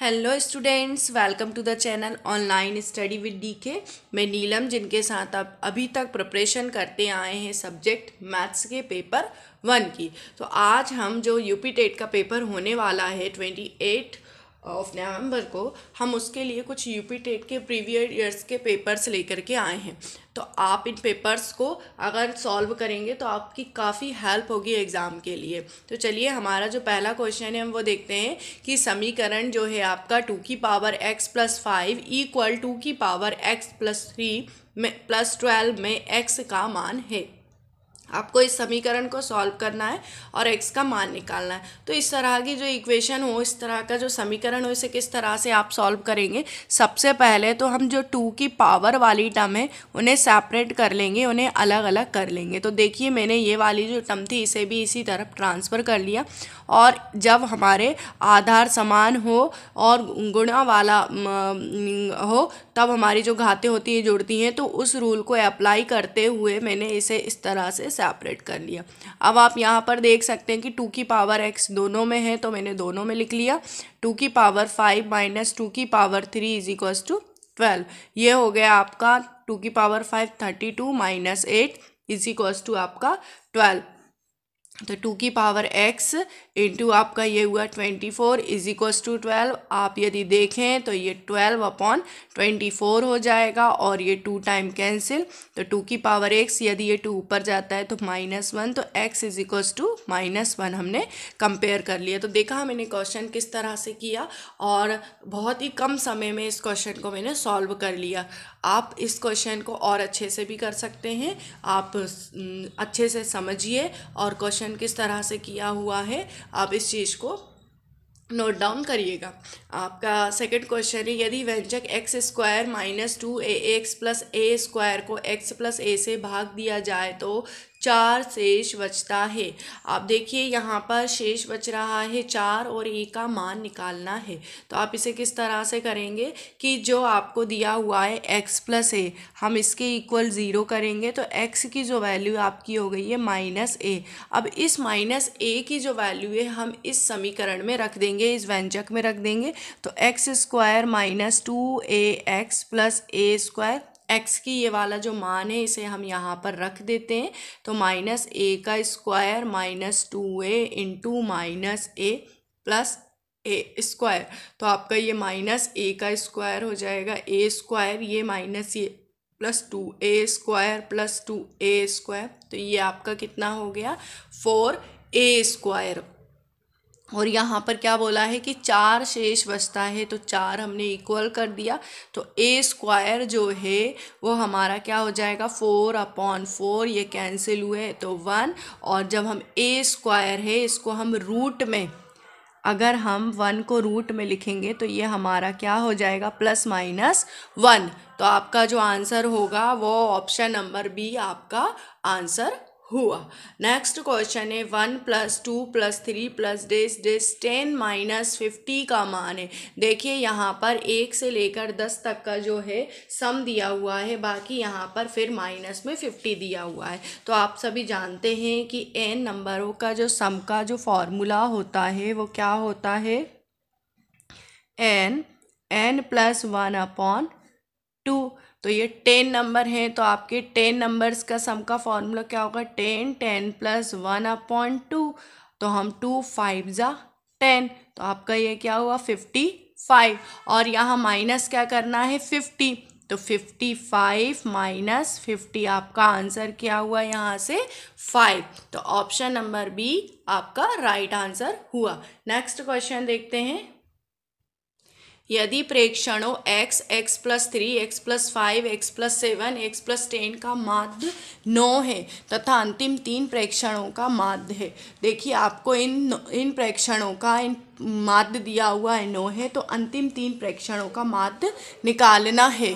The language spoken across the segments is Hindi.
hello students welcome to the channel online study with DK मैं नीलम जिनके साथ आप अभी तक प्रिपरेशन करते आए हैं सब्जेक्ट मैथ्स के पेपर वन की तो आज हम जो यूपी टेट का पेपर होने वाला है ट्वेंटी एट ऑफ नवंबर को हम उसके लिए कुछ यूपी टेट के प्रीवियस ईयर्स के पेपर्स लेकर के आए हैं तो आप इन पेपर्स को अगर सॉल्व करेंगे तो आपकी काफ़ी हेल्प होगी एग्ज़ाम के लिए तो चलिए हमारा जो पहला क्वेश्चन है हम वो देखते हैं कि समीकरण जो है आपका टू की power X plus five equal to की पावर एक्स प्लस थ्री में प्लस ट्वेल्व में एक्स का मान है आपको इस समीकरण को सॉल्व करना है और x का मान निकालना है तो इस तरह की जो इक्वेशन हो इस तरह का जो समीकरण हो इसे किस तरह से आप सॉल्व करेंगे सबसे पहले तो हम जो टू की पावर वाली टर्म है उन्हें सेपरेट कर लेंगे उन्हें अलग अलग कर लेंगे तो देखिए मैंने ये वाली जो टर्म थी इसे भी इसी तरफ ट्रांसफ़र कर लिया और जब हमारे आधार समान हो और गुणा वाला हो तब हमारी जो घातें होती हैं जुड़ती हैं तो उस रूल को अप्लाई करते हुए मैंने इसे इस तरह से सेपरेट कर लिया अब आप यहाँ पर देख सकते हैं कि टू की पावर एक्स दोनों में है तो मैंने दोनों में लिख लिया टू की पावर फाइव माइनस टू की power three is equals to twelve ये हो गया आपका टू की power five thirty two minus eight is equals to आपका ट्वेल्व तो टू की पावर एक्स इंटू आपका ये हुआ twenty four is equals to twelve आप यदि देखें तो ये ट्वेल्व अपॉन ट्वेंटी फोर हो जाएगा और ये टू टाइम कैंसिल तो टू की पावर एक्स यदि ये टू ऊपर जाता है तो माइनस वन तो X is equals to minus one हमने कंपेयर कर लिया तो देखा मैंने क्वेश्चन किस तरह से किया और बहुत ही कम समय में इस क्वेश्चन को मैंने सॉल्व कर लिया आप इस क्वेश्चन को और अच्छे से भी कर सकते हैं आप हम्म, अच्छे से समझिए और क्वेश्चन किस तरह से किया हुआ है आप इस चीज़ को नोट डाउन करिएगा आपका सेकंड क्वेश्चन है यदि व्यंजक X square minus two A X plus A square को एक्स प्लस ए से भाग दिया जाए तो चार शेष बचता है आप देखिए यहाँ पर शेष बच रहा है चार और ए का मान निकालना है तो आप इसे किस तरह से करेंगे कि जो आपको दिया हुआ है एक्स प्लस ए हम इसके इक्वल ज़ीरो करेंगे तो एक्स की जो वैल्यू आपकी हो गई है माइनस ए अब इस माइनस ए की जो वैल्यू है हम इस समीकरण में रख देंगे इस व्यंजक में रख देंगे तो X square minus two A X plus A square X की ये वाला जो मान है इसे हम यहाँ पर रख देते हैं तो माइनस ए का square minus two A into minus A plus A square तो आपका ये माइनस ए का स्क्वायर हो जाएगा ए स्क्वायर ये माइनस ये plus two A square plus two A square तो ये आपका कितना हो गया फोर ए स्क्वायर और यहाँ पर क्या बोला है कि चार शेष बचता है तो चार हमने इक्वल कर दिया तो ए स्क्वायर जो है वो हमारा क्या हो जाएगा फोर अपॉन फोर ये कैंसिल हुए तो वन और जब हम ए स्क्वायर है इसको हम रूट में अगर हम वन को रूट में लिखेंगे तो ये हमारा क्या हो जाएगा प्लस माइनस वन तो आपका जो आंसर होगा वो ऑप्शन नंबर बी आपका आंसर हुआ नेक्स्ट क्वेश्चन है one plus two plus three plus this this ten minus fifty का मान है देखिए यहाँ पर एक से लेकर दस तक का जो है सम दिया हुआ है बाकी यहाँ पर फिर माइनस में फिफ्टी दिया हुआ है तो आप सभी जानते हैं कि एन नंबरों का जो सम का जो फॉर्मूला होता है वो क्या होता है N N plus one upon two तो ये टेन नंबर हैं तो आपके टेन नंबर्स का सम का फॉर्मूला क्या होगा ten ten plus one upon two तो हम टू फाइव ज़ा टेन तो आपका ये क्या हुआ फिफ्टी फाइव और यहाँ माइनस क्या करना है फिफ्टी तो फिफ्टी फाइव माइनस फिफ्टी आपका आंसर क्या हुआ यहाँ से फाइव तो ऑप्शन नंबर बी आपका राइट right आंसर हुआ नेक्स्ट क्वेश्चन देखते हैं यदि प्रेक्षणों x x plus three X plus five X plus seven X plus ten का माध्य नौ है तथा अंतिम तीन प्रेक्षणों का माध्य है देखिए आपको इन इन प्रेक्षणों का इन माध्य दिया हुआ है नौ है तो अंतिम तीन प्रेक्षणों का माध्य निकालना है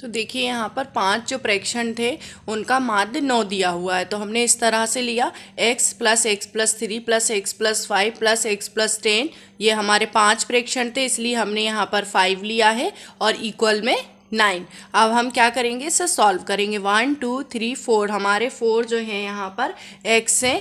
तो देखिए यहाँ पर पांच जो प्रेक्षण थे उनका माध्य नौ दिया हुआ है तो हमने इस तरह से लिया x plus X plus three plus X plus five plus X plus ten ये हमारे पांच प्रेक्षण थे इसलिए हमने यहाँ पर फाइव लिया है और इक्वल में नाइन अब हम क्या करेंगे इसे सॉल्व करेंगे वन टू थ्री फोर हमारे फोर जो हैं यहाँ पर एक्स से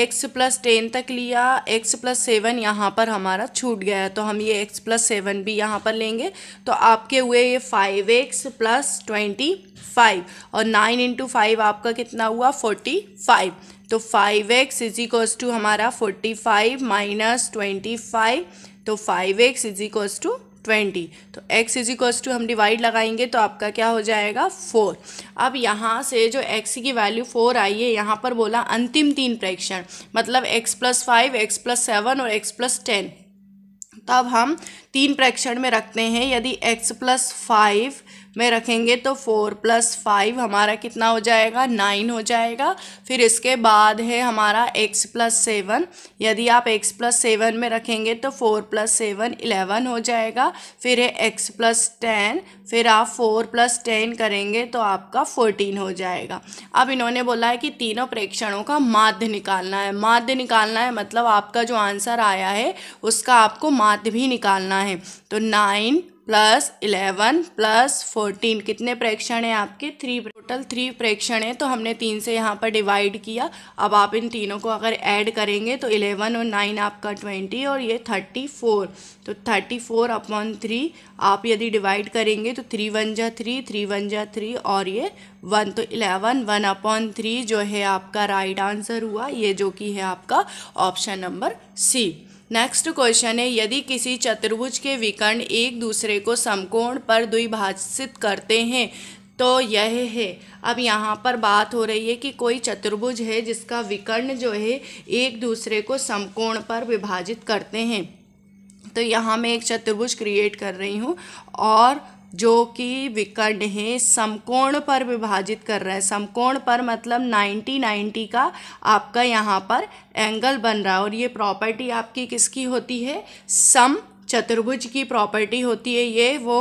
एक्स प्लस टेन तक लिया एक्स प्लस सेवन यहाँ पर हमारा छूट गया है तो हम ये एक्स प्लस सेवन भी यहाँ पर लेंगे तो आपके हुए ये five X plus twenty five और नाइन इंटू फाइव आपका कितना हुआ फोर्टी फाइव तो five X is equals to हमारा forty five minus twenty five तो five X is equals to twenty तो x इज इक्वल्स टू हम डिवाइड लगाएंगे तो आपका क्या हो जाएगा फोर अब यहाँ से जो x की वैल्यू फोर आई है यहाँ पर बोला अंतिम तीन प्रेक्षण मतलब x plus five X plus seven और x प्लस टेन तब हम तीन प्रेक्षण में रखते हैं यदि x प्लस फाइव में रखेंगे तो फोर प्लस फाइव हमारा कितना हो जाएगा नाइन हो जाएगा फिर इसके बाद है हमारा एक्स प्लस सेवन यदि आप एक्स प्लस सेवन में रखेंगे तो फोर प्लस सेवन इलेवन हो जाएगा फिर है एक्स प्लस टेन फिर आप फोर प्लस टेन करेंगे तो आपका फोर्टीन हो जाएगा अब इन्होंने बोला है कि तीनों प्रेक्षणों का माध्य निकालना है माध्य निकालना है मतलब आपका जो आंसर आया है उसका आपको माध्य भी निकालना है तो nine plus eleven plus fourteen कितने प्रेक्षण हैं आपके थ्री टोटल थ्री प्रेक्षण हैं तो हमने तीन से यहाँ पर डिवाइड किया अब आप इन तीनों को अगर ऐड करेंगे तो इलेवन और नाइन आपका ट्वेंटी और ये थर्टी फोर तो थर्टी फोर अपॉन थ्री आप यदि डिवाइड करेंगे तो थ्री वन जा थ्री थ्री वन जा थ्री और ये वन तो इलेवन वन अपॉन थ्री जो है आपका राइट आंसर हुआ ये जो कि है आपका option number C next question है यदि किसी चतुर्भुज के विकर्ण एक दूसरे को समकोण पर द्विभाषित करते हैं तो यह है अब यहाँ पर बात हो रही है कि कोई चतुर्भुज है जिसका विकर्ण जो है एक दूसरे को समकोण पर विभाजित करते हैं तो यहाँ मैं एक चतुर्भुज क्रिएट कर रही हूँ और जो कि विकर्ण है समकोण पर विभाजित कर रहा है समकोण पर मतलब 90 90 का आपका यहाँ पर एंगल बन रहा है और ये प्रॉपर्टी आपकी किसकी होती है सम चतुर्भुज की प्रॉपर्टी होती है ये वो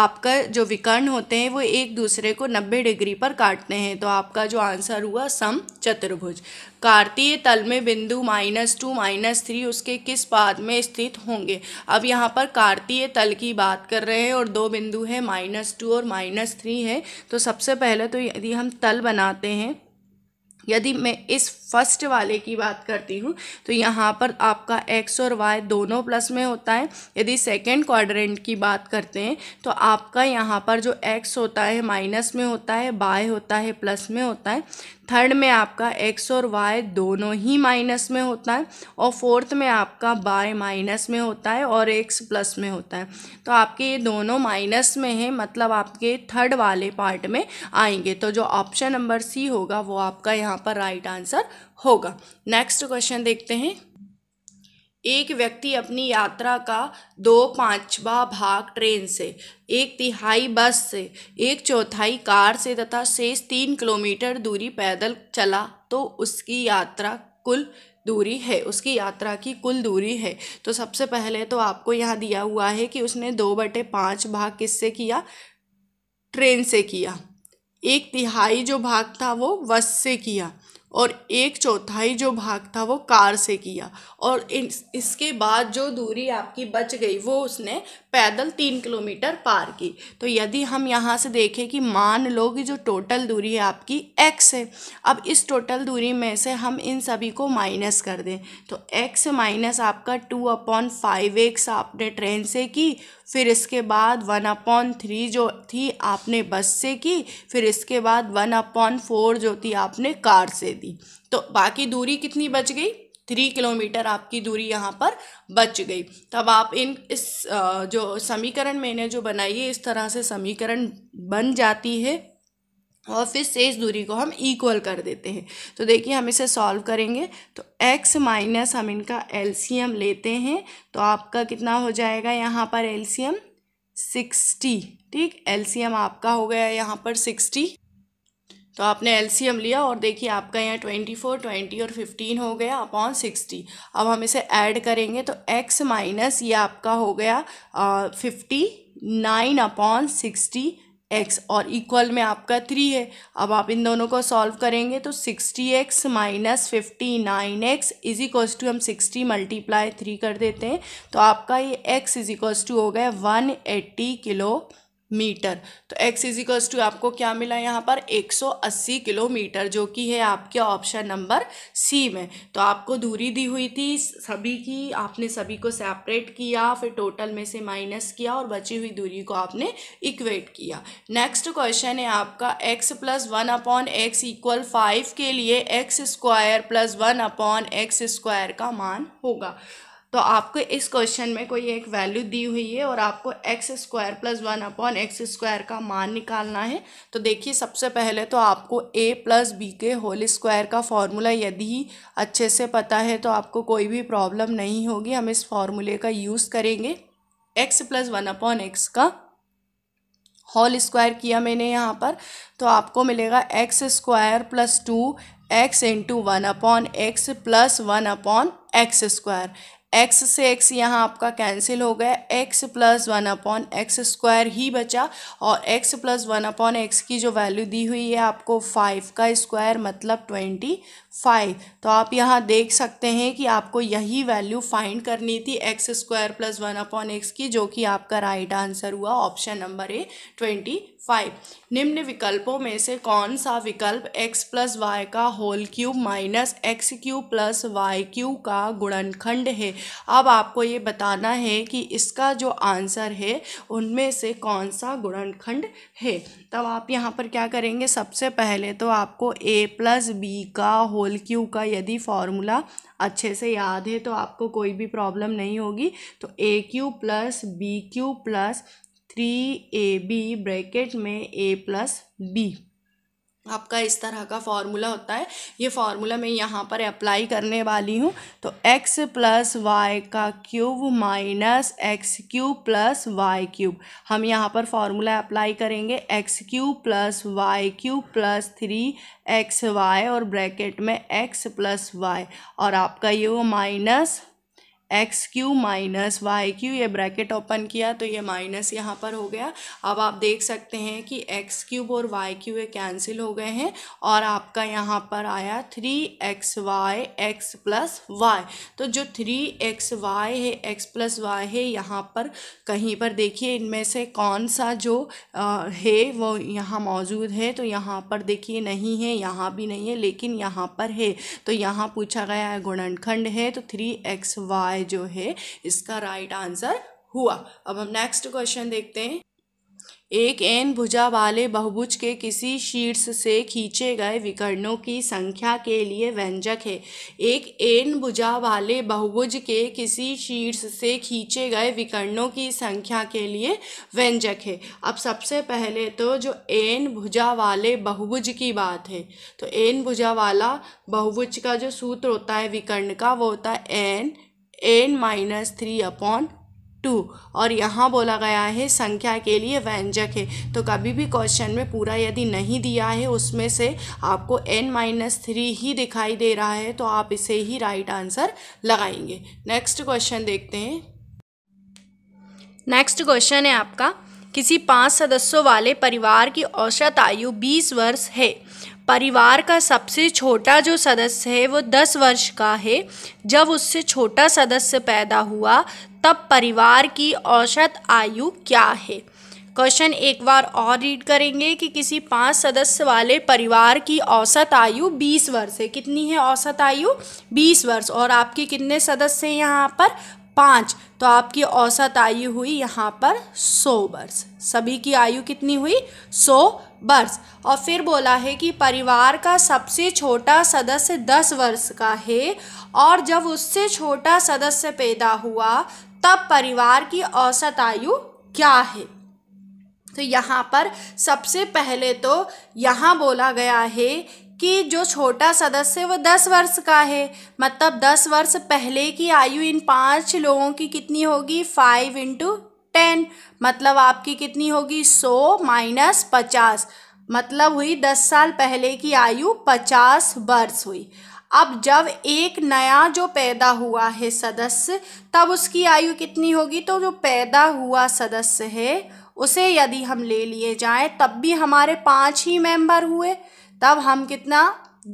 आपका जो विकर्ण होते हैं वो एक दूसरे को नब्बे डिग्री पर काटते हैं तो आपका जो आंसर हुआ सम चतुर्भुज कार्तीय तल में बिंदु माइनस टू माइनस थ्री उसके किस पाद में स्थित होंगे अब यहाँ पर कार्तीय तल की बात कर रहे हैं और दो बिंदु हैं माइनस टू और माइनस थ्री है तो सबसे पहले तो यदि हम तल बनाते हैं यदि मैं इस फर्स्ट वाले की बात करती हूँ तो यहाँ पर आपका एक्स और वाई दोनों प्लस में होता है यदि सेकेंड क्वाड्रेंट की बात करते हैं तो आपका यहाँ पर जो एक्स होता है माइनस में होता है बाय होता है प्लस में होता है थर्ड में आपका एक्स और वाई दोनों ही माइनस में होता है और फोर्थ में आपका बाय माइनस में होता है और एक्स प्लस में होता है तो आपके ये दोनों माइनस में है मतलब आपके थर्ड वाले पार्ट में आएंगे तो जो ऑप्शन नंबर सी होगा वो आपका यहाँ पर राइट आंसर होगा नेक्स्ट क्वेश्चन देखते हैं एक व्यक्ति अपनी यात्रा का दो पाँचवा भाग ट्रेन से एक तिहाई बस से एक चौथाई कार से तथा शेष तीन किलोमीटर दूरी पैदल चला तो उसकी यात्रा कुल दूरी है उसकी यात्रा की कुल दूरी है तो सबसे पहले तो आपको यहाँ दिया हुआ है कि उसने दो बटे पाँच भाग किससे किया ट्रेन से किया एक तिहाई जो भाग था वो बस से किया और एक चौथाई जो भाग था वो कार से किया और इस, इसके बाद जो दूरी आपकी बच गई वो उसने पैदल तीन किलोमीटर पार की तो यदि हम यहाँ से देखें कि मान लो कि जो टोटल दूरी है आपकी एक्स है अब इस टोटल दूरी में से हम इन सभी को माइनस कर दें तो एक्स माइनस आपका टू अपॉन फाइव एक्स आपने ट्रेन से की फिर इसके बाद वन अपॉन थ्री जो थी आपने बस से की फिर इसके बाद वन अपॉन फोर जो थी आपने कार से दी तो बाकी दूरी कितनी बच गई थ्री किलोमीटर आपकी दूरी यहाँ पर बच गई तब आप इन इस जो समीकरण मैंने जो बनाई है इस तरह से समीकरण बन जाती है और फिर से इस दूरी को हम इक्वल कर देते हैं तो देखिए हम इसे सॉल्व करेंगे तो x माइनस हम इनका एलसीएम लेते हैं तो आपका कितना हो जाएगा यहाँ पर एलसीएम सिक्सटी ठीक एलसीएम आपका हो गया यहाँ पर सिक्सटी तो आपने एलसीएम लिया और देखिए आपका यहाँ ट्वेंटी फोर ट्वेंटी और फिफ्टीन हो गया अपॉन सिक्सटी अब हम इसे ऐड करेंगे तो एक्स माइनस ये आपका हो गया fifty nine upon sixty X और इक्वल में आपका थ्री है अब आप इन दोनों को सॉल्व करेंगे तो sixty X minus fifty nine X is equals to हम सिक्सटी मल्टीप्लाई थ्री कर देते हैं तो आपका ये एक्स इज इक्वल्स टू हो गया वन एट्टी किलो मीटर तो x इजिकल्स टू आपको क्या मिला यहाँ पर 180 किलोमीटर जो कि है आपके ऑप्शन नंबर सी में तो आपको दूरी दी हुई थी सभी की आपने सभी को सेपरेट किया फिर टोटल में से माइनस किया और बची हुई दूरी को आपने इक्वेट किया नेक्स्ट क्वेश्चन है आपका x plus one upon X equal five के लिए X square plus one upon X square का मान होगा तो आपको इस क्वेश्चन में कोई एक वैल्यू दी हुई है और आपको X square plus one upon X square का मान निकालना है तो देखिए सबसे पहले तो आपको ए प्लस बी के होल स्क्वायर का फॉर्मूला यदि अच्छे से पता है तो आपको कोई भी प्रॉब्लम नहीं होगी हम इस फॉर्मूले का यूज़ करेंगे X plus one upon X का होल स्क्वायर किया मैंने यहाँ पर तो आपको मिलेगा X square plus two X into one upon X plus one upon X square X से एक्स यहाँ आपका कैंसिल हो गया X plus one upon X square ही बचा और X plus one upon X की जो वैल्यू दी हुई है आपको फाइव का स्क्वायर मतलब ट्वेंटी फाइव तो आप यहाँ देख सकते हैं कि आपको यही वैल्यू फाइंड करनी थी X square plus one upon X की जो कि आपका राइट आंसर हुआ option number A twenty five निम्न विकल्पों में से कौन सा विकल्प x प्लस वाई का whole cube minus X cube plus Y cube का गुणनखंड है अब आपको ये बताना है कि इसका जो आंसर है उनमें से कौन सा गुणनखंड है तब आप यहाँ पर क्या करेंगे सबसे पहले तो आपको a प्लस बी का होल होल क्यू का यदि फॉर्मूला अच्छे से याद है तो आपको कोई भी प्रॉब्लम नहीं होगी तो A cube plus B cube plus three A B bracket में ए प्लस बी आपका इस तरह का फार्मूला होता है ये फार्मूला मैं यहाँ पर अप्लाई करने वाली हूँ तो x प्लस वाई का cube minus X cube plus Y cube हम यहाँ पर फार्मूला अप्लाई करेंगे X cube plus Y cube plus three X Y और ब्रैकेट में x प्लस वाई और आपका ये वो minus X cube minus Y cube ये ब्रैकेट ओपन किया तो ये माइनस यहाँ पर हो गया अब आप देख सकते हैं कि एक्स क्यूब और वाई क्यू ये कैंसिल हो गए हैं और आपका यहाँ पर आया three X Y X plus Y तो जो थ्री एक्स वाई है एक्स प्लस वाई है यहाँ पर कहीं पर देखिए इनमें से कौन सा जो आ, है वो यहाँ मौजूद है तो यहाँ पर देखिए नहीं है यहाँ भी नहीं है लेकिन यहाँ पर है तो यहाँ पूछा गया है गुणनखंड है तो थ्री एक्स वाई उपाय जो है इसका राइट आंसर हुआ अब हम नेक्स्ट क्वेश्चन देखते हैं एक एन भुजा वाले बहुभुज के किसी शीर्ष से खींचे गए विकर्णों की संख्या के लिए व्यंजक है एक एन भुजा वाले बहुभुज के किसी शीर्ष से खींचे गए विकर्णों की संख्या के लिए व्यंजक है अब सबसे पहले तो जो एन भुजा वाले बहुभुज की बात है तो एन भुजा वाला बहुभुज का जो सूत्र होता है विकर्ण का वो होता है N N minus three upon two और यहाँ बोला गया है संख्या के लिए व्यंजक है तो कभी भी क्वेश्चन में पूरा यदि नहीं दिया है उसमें से आपको एन माइनस थ्री ही दिखाई दे रहा है तो आप इसे ही राइट आंसर लगाएंगे नेक्स्ट क्वेश्चन देखते हैं नेक्स्ट क्वेश्चन है आपका किसी पाँच सदस्यों वाले परिवार की औसत आयु बीस वर्ष है परिवार का सबसे छोटा जो सदस्य है वो दस वर्ष का है जब उससे छोटा सदस्य पैदा हुआ तब परिवार की औसत आयु क्या है क्वेश्चन एक बार और रीड करेंगे कि किसी पांच सदस्य वाले परिवार की औसत आयु 20 वर्ष है कितनी है औसत आयु 20 वर्ष और आपके कितने सदस्य हैं यहाँ पर पाँच तो आपकी औसत आयु हुई यहाँ पर सौ वर्ष सभी की आयु कितनी हुई सौ वर्ष और फिर बोला है कि परिवार का सबसे छोटा सदस्य दस वर्ष का है और जब उससे छोटा सदस्य पैदा हुआ तब परिवार की औसत आयु क्या है तो यहाँ पर सबसे पहले तो यहाँ बोला गया है कि जो छोटा सदस्य है वो दस वर्ष का है मतलब दस वर्ष पहले की आयु इन पाँच लोगों की कितनी होगी फाइव इंटू टेन मतलब आपकी कितनी होगी सौ माइनस पचास मतलब हुई दस साल पहले की आयु पचास वर्ष हुई अब जब एक नया जो पैदा हुआ है सदस्य तब उसकी आयु कितनी होगी तो जो पैदा हुआ सदस्य है उसे यदि हम ले लिए जाएं तब भी हमारे पाँच ही मेंबर हुए तब हम कितना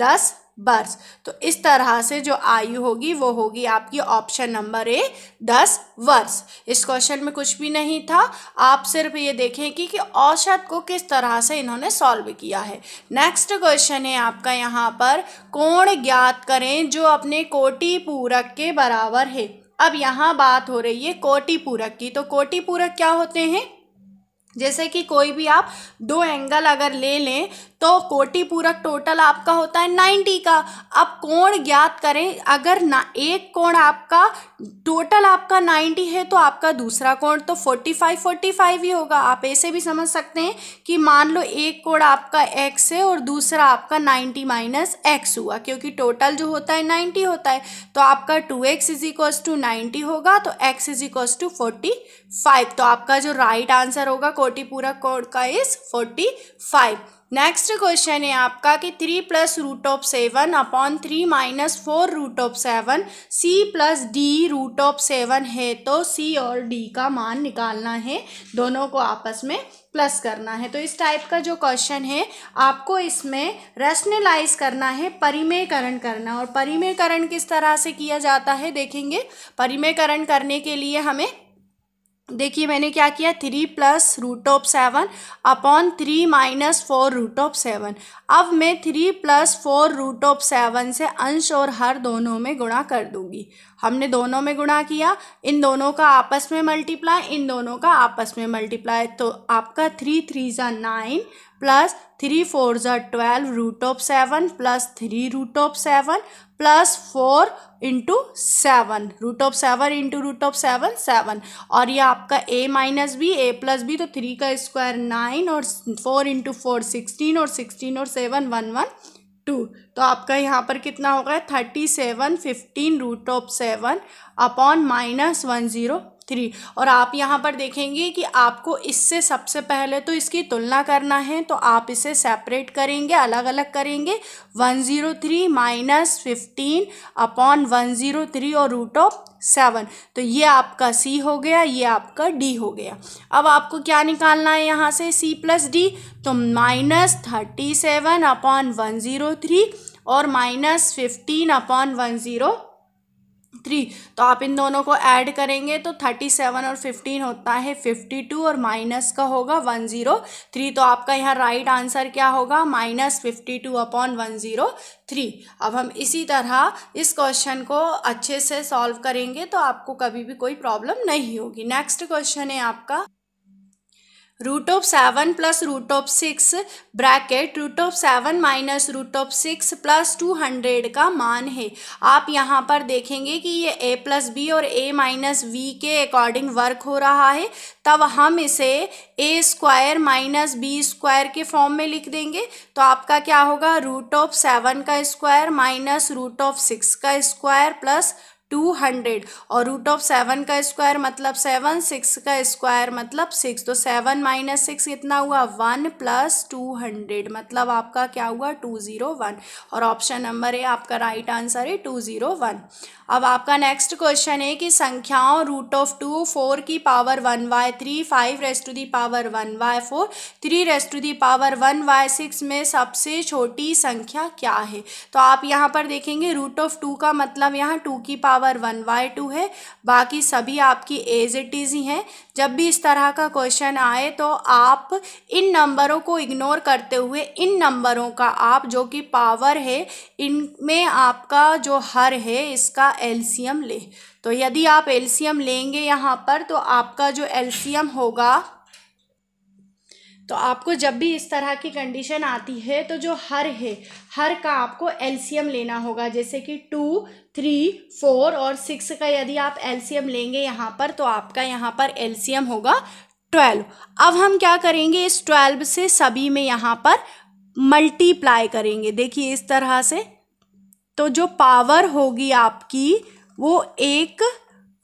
दस वर्ष तो इस तरह से जो आयु होगी वो होगी आपकी ऑप्शन नंबर ए दस वर्ष इस क्वेश्चन में कुछ भी नहीं था आप सिर्फ ये देखें कि, कि औसत को किस तरह से इन्होंने सॉल्व किया है नेक्स्ट क्वेश्चन है आपका यहाँ पर कोण ज्ञात करें जो अपने कोटि पूरक के बराबर है अब यहाँ बात हो रही है कोटि पूरक की तो कोटि पूरक क्या होते हैं जैसे कि कोई भी आप दो एंगल अगर ले लें तो कोटिपूरक पूरक टोटल आपका होता है नाइन्टी का अब कोण ज्ञात करें अगर ना एक कोण आपका टोटल आपका नाइन्टी है तो आपका दूसरा कोण तो फोर्टी फाइव फोर्टी फाइव ही होगा आप ऐसे भी समझ सकते हैं कि मान लो एक कोण आपका एक्स है और दूसरा आपका नाइन्टी माइनस एक्स हुआ क्योंकि टोटल जो होता है नाइन्टी होता है तो आपका two X is equals to ninety होगा तो X is equals to forty five तो आपका जो राइट आंसर होगा कोटिपूरक कोण का is forty five next question है आपका कि three plus root of seven upon three minus four root of seven C plus D root of seven है तो सी और डी का मान निकालना है दोनों को आपस में प्लस करना है तो इस टाइप का जो क्वेश्चन है आपको इसमें रैशनलाइज करना है परिमेयकरण करना और परिमेयकरण किस तरह से किया जाता है देखेंगे परिमेयकरण करने के लिए हमें देखिए मैंने क्या किया three plus root of seven upon three minus four root of seven अब मैं three plus four root of seven से अंश और हर दोनों में गुणा कर दूंगी हमने दोनों में गुणा किया इन दोनों का आपस में मल्टीप्लाई इन दोनों का आपस में मल्टीप्लाई तो आपका थ्री थ्री ज़ा नाइन प्लस थ्री फोर ज़ा twelve root of seven plus three root of seven plus four into seven root of seven into root of seven seven और ये आपका A minus B A plus B तो थ्री का स्क्वायर नाइन और फोर इंटू फोर सिक्सटीन और सिक्सटीन और सेवन वन वन टू तो आपका यहाँ पर कितना होगा thirty seven fifteen root of seven upon minus one zero three और आप यहाँ पर देखेंगे कि आपको इससे सबसे पहले तो इसकी तुलना करना है तो आप इसे सेपरेट करेंगे अलग अलग करेंगे one zero three minus fifteen upon one zero three और रूट ऑफ सेवन तो ये आपका सी हो गया ये आपका डी हो गया अब आपको क्या निकालना है यहाँ से सी प्लस डी तो minus thirty seven upon one zero three और minus fifteen upon one zero three तो आप इन दोनों को ऐड करेंगे तो थर्टी सेवन और फिफ्टीन होता है फिफ्टी टू और माइनस का होगा वन ज़ीरो थ्री तो आपका यहाँ राइट आंसर क्या होगा minus fifty two upon one zero three अब हम इसी तरह इस क्वेश्चन को अच्छे से सॉल्व करेंगे तो आपको कभी भी कोई प्रॉब्लम नहीं होगी नेक्स्ट क्वेश्चन है आपका root of seven plus root of six bracket root of seven minus root of six plus two hundred का मान है आप यहाँ पर देखेंगे कि ये ए प्लस बी और ए माइनस वी के अकॉर्डिंग वर्क हो रहा है तब हम इसे A square minus B square के फॉर्म में लिख देंगे तो आपका क्या होगा रूट ऑफ सेवन का square minus root of six का स्क्वायर प्लस टू हंड्रेड और रूट ऑफ सेवन का स्क्वायर मतलब सेवन सिक्स का स्क्वायर मतलब सिक्स तो सेवन माइनस सिक्स कितना हुआ वन प्लस टू हंड्रेड मतलब आपका क्या हुआ टू ज़ीरो वन और ऑप्शन नंबर ए आपका राइट आंसर है टू ज़ीरो वन अब आपका नेक्स्ट क्वेश्चन है कि संख्याओं रूट ऑफ टू फोर की power one by three five raise to the power one by four three raise to the power one by six में सबसे छोटी संख्या क्या है तो आप यहाँ पर देखेंगे रूट ऑफ टू का मतलब यहाँ टू की power power one by two है बाकी सभी आपकी एज इट इज़ ही हैं जब भी इस तरह का क्वेश्चन आए तो आप इन नंबरों को इग्नोर करते हुए इन नंबरों का आप जो कि पावर है इनमें आपका जो हर है इसका एल्सीयम ले तो यदि आप एल्सीयम लेंगे यहाँ पर तो आपका जो एल्सीयम होगा तो आपको जब भी इस तरह की कंडीशन आती है तो जो हर है हर का आपको एलसीएम लेना होगा जैसे कि टू थ्री फोर और सिक्स का यदि आप एलसीएम लेंगे यहाँ पर तो आपका यहाँ पर एलसीएम होगा ट्वेल्व अब हम क्या करेंगे इस ट्वेल्व से सभी में यहाँ पर मल्टीप्लाई करेंगे देखिए इस तरह से तो जो पावर होगी आपकी वो एक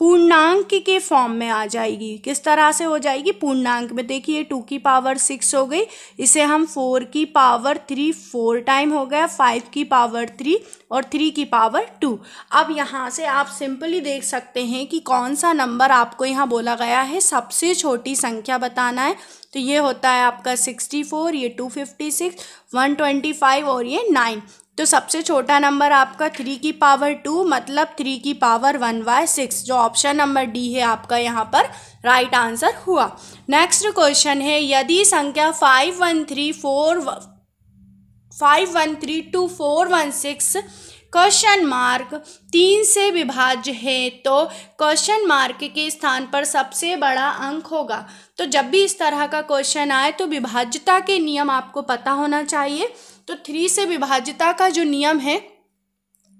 पूर्णांक के फॉर्म में आ जाएगी किस तरह से हो जाएगी पूर्णांक में देखिए टू की पावर सिक्स हो गई इसे हम फोर की पावर थ्री फोर टाइम हो गया फाइव की पावर थ्री और थ्री की पावर टू अब यहाँ से आप सिंपली देख सकते हैं कि कौन सा नंबर आपको यहाँ बोला गया है सबसे छोटी संख्या बताना है तो ये होता है आपका सिक्सटी फोर ये two fifty six one twenty five और ये नाइन तो सबसे छोटा नंबर आपका थ्री की पावर टू मतलब थ्री की पावर वन बाय सिक्स जो ऑप्शन नंबर डी है आपका यहाँ पर राइट right आंसर हुआ नेक्स्ट क्वेश्चन है यदि संख्या five one three four five one three two four one six question mark तीन से विभाज्य है तो क्वेश्चन मार्क के स्थान पर सबसे बड़ा अंक होगा तो जब भी इस तरह का क्वेश्चन आए तो विभाज्यता के नियम आपको पता होना चाहिए तो थ्री से विभाज्यता का जो नियम है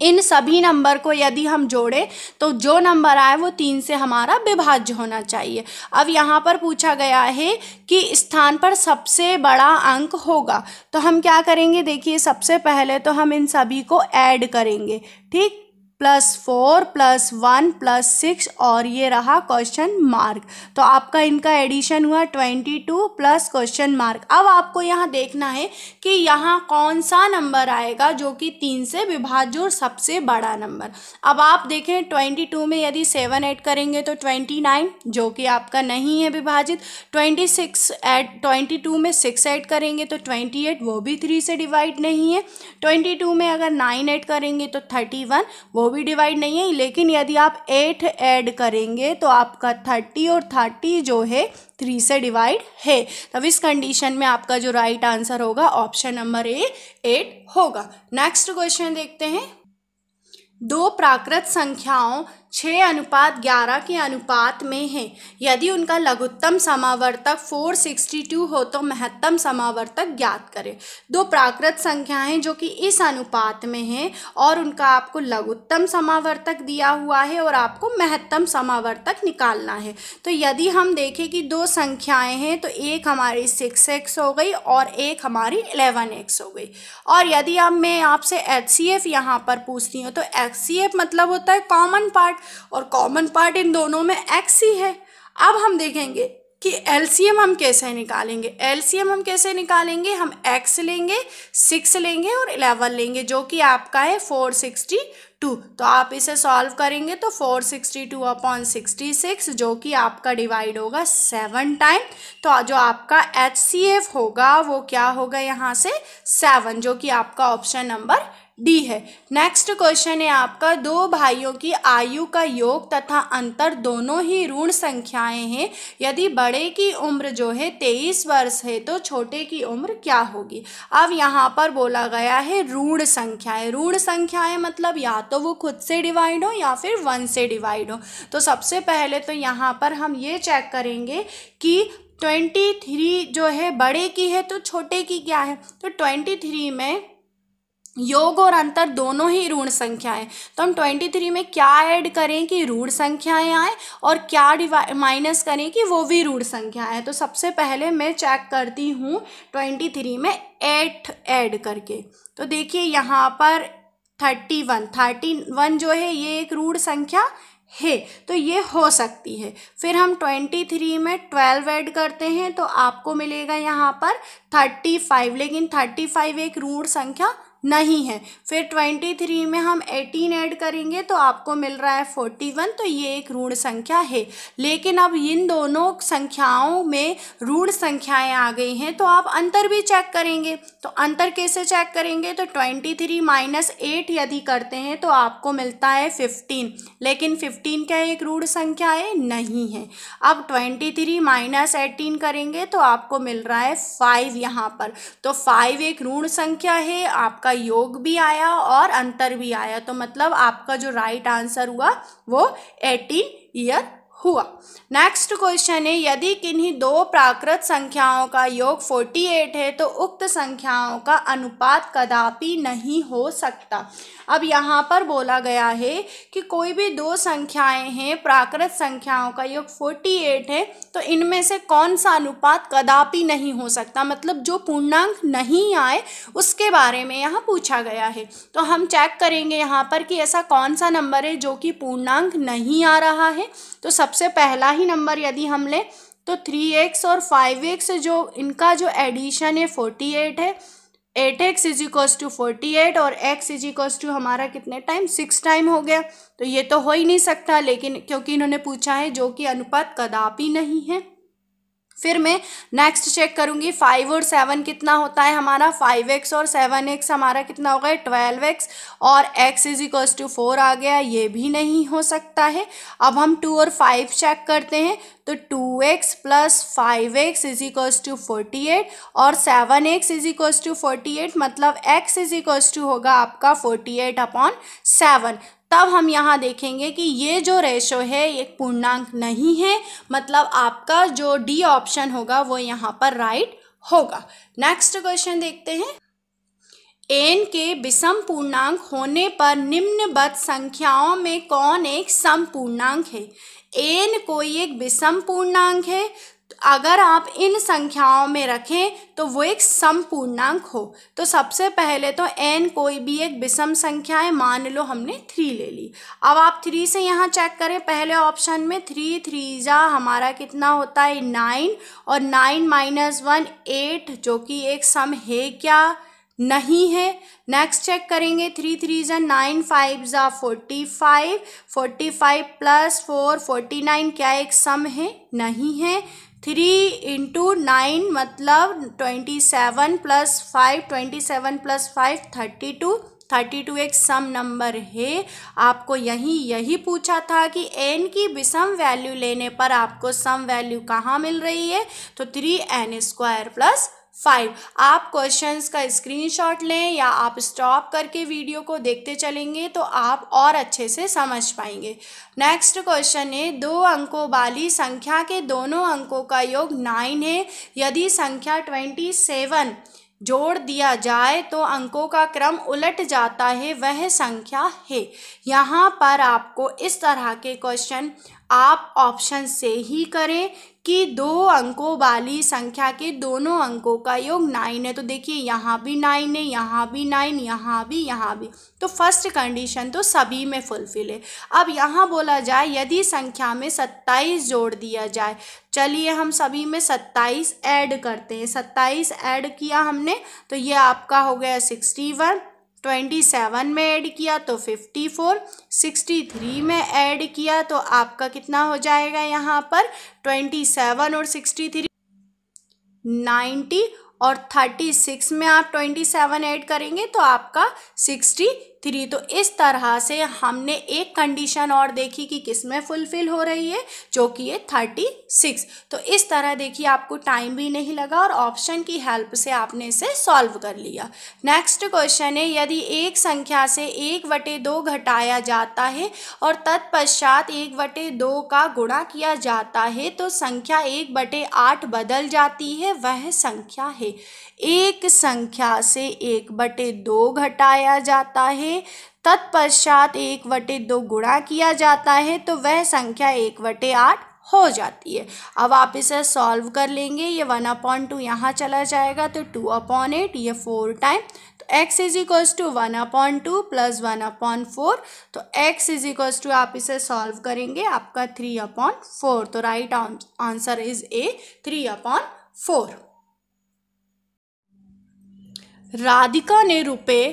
इन सभी नंबर को यदि हम जोड़े तो जो नंबर आए वो तीन से हमारा विभाज्य होना चाहिए अब यहाँ पर पूछा गया है कि स्थान पर सबसे बड़ा अंक होगा तो हम क्या करेंगे देखिए सबसे पहले तो हम इन सभी को ऐड करेंगे ठीक plus four plus one plus six और ये रहा क्वेश्चन मार्क तो आपका इनका एडिशन हुआ twenty two plus question mark अब आपको यहाँ देखना है कि यहाँ कौन सा नंबर आएगा जो कि तीन से विभाज्य और सबसे बड़ा नंबर अब आप देखें ट्वेंटी टू में यदि सेवन ऐड करेंगे तो ट्वेंटी नाइन जो कि आपका नहीं है विभाजित twenty six add twenty two में सिक्स ऐड करेंगे तो ट्वेंटी एट वो भी थ्री से डिवाइड नहीं है ट्वेंटी टू में अगर नाइन ऐड करेंगे तो थर्टी वन वो भी डिवाइड नहीं है लेकिन यदि आप एट ऐड करेंगे तो आपका थर्टी और थर्टी जो है थ्री से डिवाइड है तब इस कंडीशन में आपका जो राइट right आंसर होगा ऑप्शन नंबर ए एट होगा नेक्स्ट क्वेश्चन देखते हैं दो प्राकृत संख्याओं छः अनुपात ग्यारह के अनुपात में है यदि उनका लघुत्तम समावर्तक फोर सिक्सटी टू हो तो महत्तम समावर्तक ज्ञात करें दो प्राकृत संख्याएं जो कि इस अनुपात में हैं और उनका आपको लघुत्तम समावर्तक दिया हुआ है और आपको महत्तम समावर्तक निकालना है तो यदि हम देखें कि दो संख्याएँ हैं तो एक हमारी सिक्स एक्स हो गई और एक हमारी एलेवन एक्स हो गई और यदि अब आप मैं आपसे एच सी एफ यहाँ पर पूछती हूँ तो एच सी एफ मतलब होता है कॉमन पार्ट और कॉमन पार्ट इन दोनों में एक्स ही है अब हम देखेंगे कि एल हम कैसे निकालेंगे एल हम कैसे निकालेंगे हम एक्स लेंगे सिक्स लेंगे और इलेवन लेंगे जो कि आपका है फोर सिक्सटी टू तो आप इसे सॉल्व करेंगे तो four sixty two upon sixty six जो कि आपका डिवाइड होगा सेवन टाइम तो जो आपका एच होगा वो क्या होगा यहाँ से सेवन जो कि आपका ऑप्शन नंबर डी है नेक्स्ट क्वेश्चन है आपका दो भाइयों की आयु का योग तथा अंतर दोनों ही ऋण संख्याएं हैं यदि बड़े की उम्र जो है तेईस वर्ष है तो छोटे की उम्र क्या होगी अब यहाँ पर बोला गया है ऋण संख्याएं ऋण संख्याएं मतलब या तो वो खुद से डिवाइड हो या फिर वन से डिवाइड हो तो सबसे पहले तो यहाँ पर हम ये चेक करेंगे कि ट्वेंटी थ्री जो है बड़े की है तो छोटे की क्या है तो ट्वेंटी थ्री में योग और अंतर दोनों ही ऋण संख्याएं तो हम ट्वेंटी थ्री में क्या ऐड करें कि ऋण संख्याएं आए और क्या डिवाइ माइनस करें कि वो भी ऋण संख्याएं तो सबसे पहले मैं चेक करती हूँ ट्वेंटी थ्री में एट ऐड करके तो देखिए यहाँ पर थर्टी वन थर्टी वन जो है ये एक रूढ़ संख्या है तो ये हो सकती है फिर हम ट्वेंटी थ्री में ट्वेल्व ऐड करते हैं तो आपको मिलेगा यहाँ पर थर्टी फाइव लेकिन थर्टी फाइव एक रूढ़ संख्या नहीं है फिर ट्वेंटी थ्री में हम एटीन ऐड करेंगे तो आपको मिल रहा है फोर्टी वन तो ये एक ऋण संख्या है लेकिन अब इन दोनों संख्याओं में ऋण संख्याएं आ गई हैं तो आप अंतर भी चेक करेंगे तो अंतर कैसे चेक करेंगे तो ट्वेंटी थ्री माइनस एट यदि करते हैं तो आपको मिलता है फिफ्टीन लेकिन फिफ्टीन क्या एक ऋण संख्याएँ नहीं है अब ट्वेंटी थ्री माइनस एटीन करेंगे तो आपको मिल रहा है फाइव यहाँ पर तो फाइव एक ऋण संख्या है आपका आपका योग भी आया और अंतर भी आया तो मतलब आपका जो राइट आंसर हुआ वो एटीन ईयर हुआ नेक्स्ट क्वेश्चन है यदि किन्हीं दो प्राकृत संख्याओं का योग 48 है तो उक्त संख्याओं का अनुपात कदापि नहीं हो सकता अब यहाँ पर बोला गया है कि कोई भी दो संख्याएं हैं प्राकृत संख्याओं का योग फोर्टी एट है तो इनमें से कौन सा अनुपात कदापि नहीं हो सकता मतलब जो पूर्णांक नहीं आए उसके बारे में यहाँ पूछा गया है तो हम चेक करेंगे यहाँ पर कि ऐसा कौन सा नंबर है जो कि पूर्णांक नहीं आ रहा है तो सबसे पहला ही नंबर यदि हम लें तो थ्री एक्स और फाइव एक्स जो इनका जो एडिशन है फोर्टी एट है eight X is equals to forty eight और एक्स इज इक्वस टू हमारा कितने टाइम सिक्स टाइम हो गया तो ये तो हो ही नहीं सकता लेकिन क्योंकि इन्होंने पूछा है जो कि अनुपात कदापि नहीं है फिर मैं नेक्स्ट चेक करूँगी फाइव और सेवन कितना होता है हमारा फाइव एक्स और सेवन एक्स हमारा कितना हो गया ट्वेल्व एक्स और X is equals to four आ गया ये भी नहीं हो सकता है अब हम टू और फाइव चेक करते हैं तो two X plus five X is equals to forty eight और seven X is equals to forty eight मतलब एक्स इज इक्वल्स टू होगा आपका फोर्टी एट अपॉन सेवन तब हम यहाँ देखेंगे कि ये जो रेशो है एक पूर्णांक नहीं है मतलब आपका जो डी ऑप्शन होगा वो यहाँ पर राइट होगा नेक्स्ट क्वेश्चन देखते हैं एन के विषम पूर्णांक होने पर निम्नबद्ध संख्याओं में कौन एक सम पूर्णांक है एन कोई एक विषम पूर्णांक है अगर आप इन संख्याओं में रखें तो वो एक सम पूर्णांक हो तो सबसे पहले तो एन कोई भी एक विषम संख्या है मान लो हमने थ्री ले ली अब आप थ्री से यहाँ चेक करें पहले ऑप्शन में थ्री थ्री जा हमारा कितना होता है नाइन और नाइन माइनस वन एट जो कि एक सम है क्या नहीं है नेक्स्ट चेक करेंगे थ्री थ्री ज़ा नाइन फाइव ज़ा forty five forty five plus four forty nine क्या एक सम है नहीं है थ्री इंटू नाइन मतलब twenty seven plus five twenty seven plus five thirty two thirty two एक सम नंबर है आपको यही यही पूछा था कि एन की विषम वैल्यू लेने पर आपको सम वैल्यू कहाँ मिल रही है तो three N square plus five आप क्वेश्चंस का स्क्रीनशॉट लें या आप स्टॉप करके वीडियो को देखते चलेंगे तो आप और अच्छे से समझ पाएंगे नेक्स्ट क्वेश्चन है दो अंकों वाली संख्या के दोनों अंकों का योग नाइन है यदि संख्या ट्वेंटी सेवन जोड़ दिया जाए तो अंकों का क्रम उलट जाता है वह संख्या है यहाँ पर आपको इस तरह के क्वेश्चन आप ऑप्शन से ही करें कि दो अंकों वाली संख्या के दोनों अंकों का योग नाइन है तो देखिए यहाँ भी नाइन है यहाँ भी नाइन यहाँ भी यहाँ भी तो फर्स्ट कंडीशन तो सभी में फुलफिल है अब यहाँ बोला जाए यदि संख्या में सत्ताईस जोड़ दिया जाए चलिए हम सभी में सत्ताईस ऐड करते हैं सत्ताईस ऐड किया हमने तो ये आपका हो गया सिक्सटी वन ट्वेंटी सेवन में ऐड किया तो फिफ्टी फोर सिक्सटी थ्री में ऐड किया तो आपका कितना हो जाएगा यहाँ पर ट्वेंटी सेवन और सिक्सटी थ्री नाइन्टी और थर्टी सिक्स में आप ट्वेंटी सेवन ऐड करेंगे तो आपका सिक्सटी थ्री तो इस तरह से हमने एक कंडीशन और देखी कि किस में फुलफिल हो रही है जो कि है थर्टी सिक्स तो इस तरह देखिए आपको टाइम भी नहीं लगा और ऑप्शन की हेल्प से आपने इसे सॉल्व कर लिया नेक्स्ट क्वेश्चन है यदि एक संख्या से एक बटे दो घटाया जाता है और तत्पश्चात एक बटे दो का गुणा किया जाता है तो संख्या एक बटे आठ बदल जाती है वह संख्या है एक संख्या से एक बटे दो घटाया जाता है है तत्पश्चात एक वटे दो गुणा किया जाता है तो वह संख्या एक वटे आठ हो जाती है अब आप इसे सॉल्व कर लेंगे ये वन अपॉन टू यहाँ चला जाएगा तो टू अपॉन एट ये फोर टाइम तो X is equals to one upon two plus one upon four तो एक्स इज इक्वल्स टू आप इसे सॉल्व करेंगे आपका थ्री अपॉन फोर तो right answer is A three upon four Radhika ने रुपये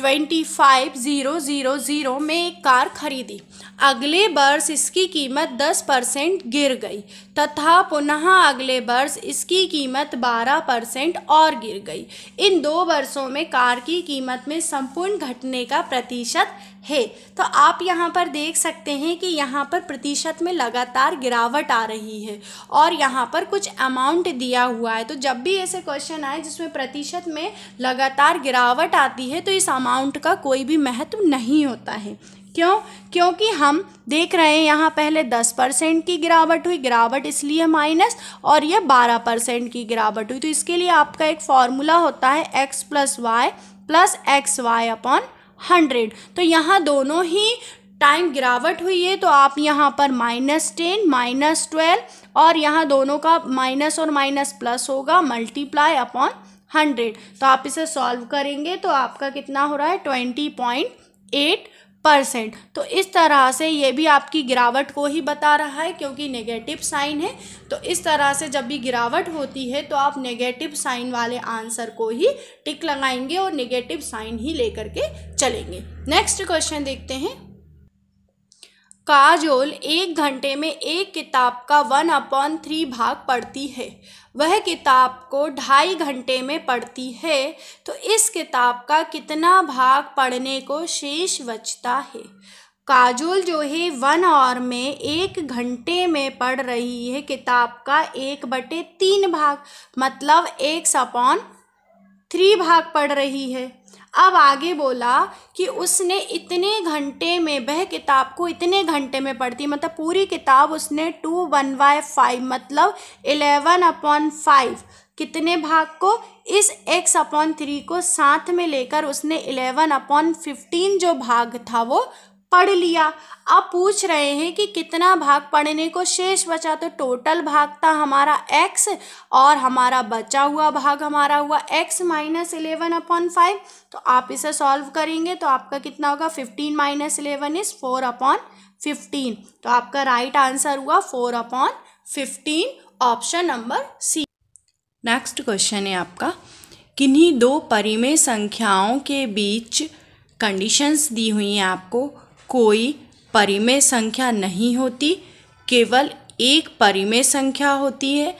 twenty five zero zero zero में एक कार खरीदी अगले वर्ष इसकी कीमत दस परसेंट गिर गई तथा पुनः अगले वर्ष इसकी कीमत बारह परसेंट और गिर गई इन दो वर्षों में कार की कीमत में संपूर्ण घटने का प्रतिशत है तो आप यहाँ पर देख सकते हैं कि यहाँ पर प्रतिशत में लगातार गिरावट आ रही है और यहाँ पर कुछ अमाउंट दिया हुआ है तो जब भी ऐसे क्वेश्चन आए जिसमें प्रतिशत में लगातार गिरावट आती है तो इस अमाउंट का कोई भी महत्व नहीं होता है क्यों क्योंकि हम देख रहे हैं यहाँ पहले दस परसेंट की गिरावट हुई गिरावट इसलिए माइनस और ये बारह परसेंट की गिरावट हुई तो इसके लिए आपका एक फॉर्मूला होता है X plus Y plus X Y upon hundred तो यहाँ दोनों ही टाइम गिरावट हुई है तो आप यहाँ पर माइनस टेन माइनस ट्वेल्व और यहाँ दोनों का माइनस और माइनस प्लस होगा मल्टीप्लाई अपॉन हंड्रेड तो आप इसे सॉल्व करेंगे तो आपका कितना हो रहा है ट्वेंटी पॉइंट एट परसेंट तो इस तरह से ये भी आपकी गिरावट को ही बता रहा है क्योंकि नेगेटिव साइन है तो इस तरह से जब भी गिरावट होती है तो आप नेगेटिव साइन वाले आंसर को ही टिक लगाएंगे और नेगेटिव साइन ही लेकर के चलेंगे नेक्स्ट क्वेश्चन देखते हैं काजोल एक घंटे में एक किताब का वन अपॉन थ्री भाग पढ़ती है वह किताब को ढाई घंटे में पढ़ती है तो इस किताब का कितना भाग पढ़ने को शेष बचता है काजोल जो है वन आवर में एक घंटे में पढ़ रही है किताब का एक बटे तीन भाग मतलब एक सपॉन थ्री भाग पढ़ रही है अब आगे बोला कि उसने इतने घंटे में वह किताब को इतने घंटे में पढ़ती मतलब पूरी किताब उसने टू वन बाय फाइव मतलब इलेवन अपॉन फाइव कितने भाग को इस एक्स अपॉन थ्री को साथ में लेकर उसने इलेवन अपॉन फिफ्टीन जो भाग था वो पढ़ लिया अब पूछ रहे हैं कि कितना भाग पढ़ने को शेष बचा तो टोटल भाग था हमारा x और हमारा बचा हुआ भाग हमारा हुआ x minus eleven upon five तो आप इसे सॉल्व करेंगे तो आपका कितना होगा fifteen minus eleven is four upon fifteen तो आपका राइट right आंसर हुआ four upon fifteen option number C next question है आपका किन्हीं दो परिमेय संख्याओं के बीच कंडीशंस दी हुई हैं आपको कोई परिमेय संख्या नहीं होती केवल एक परिमेय संख्या होती है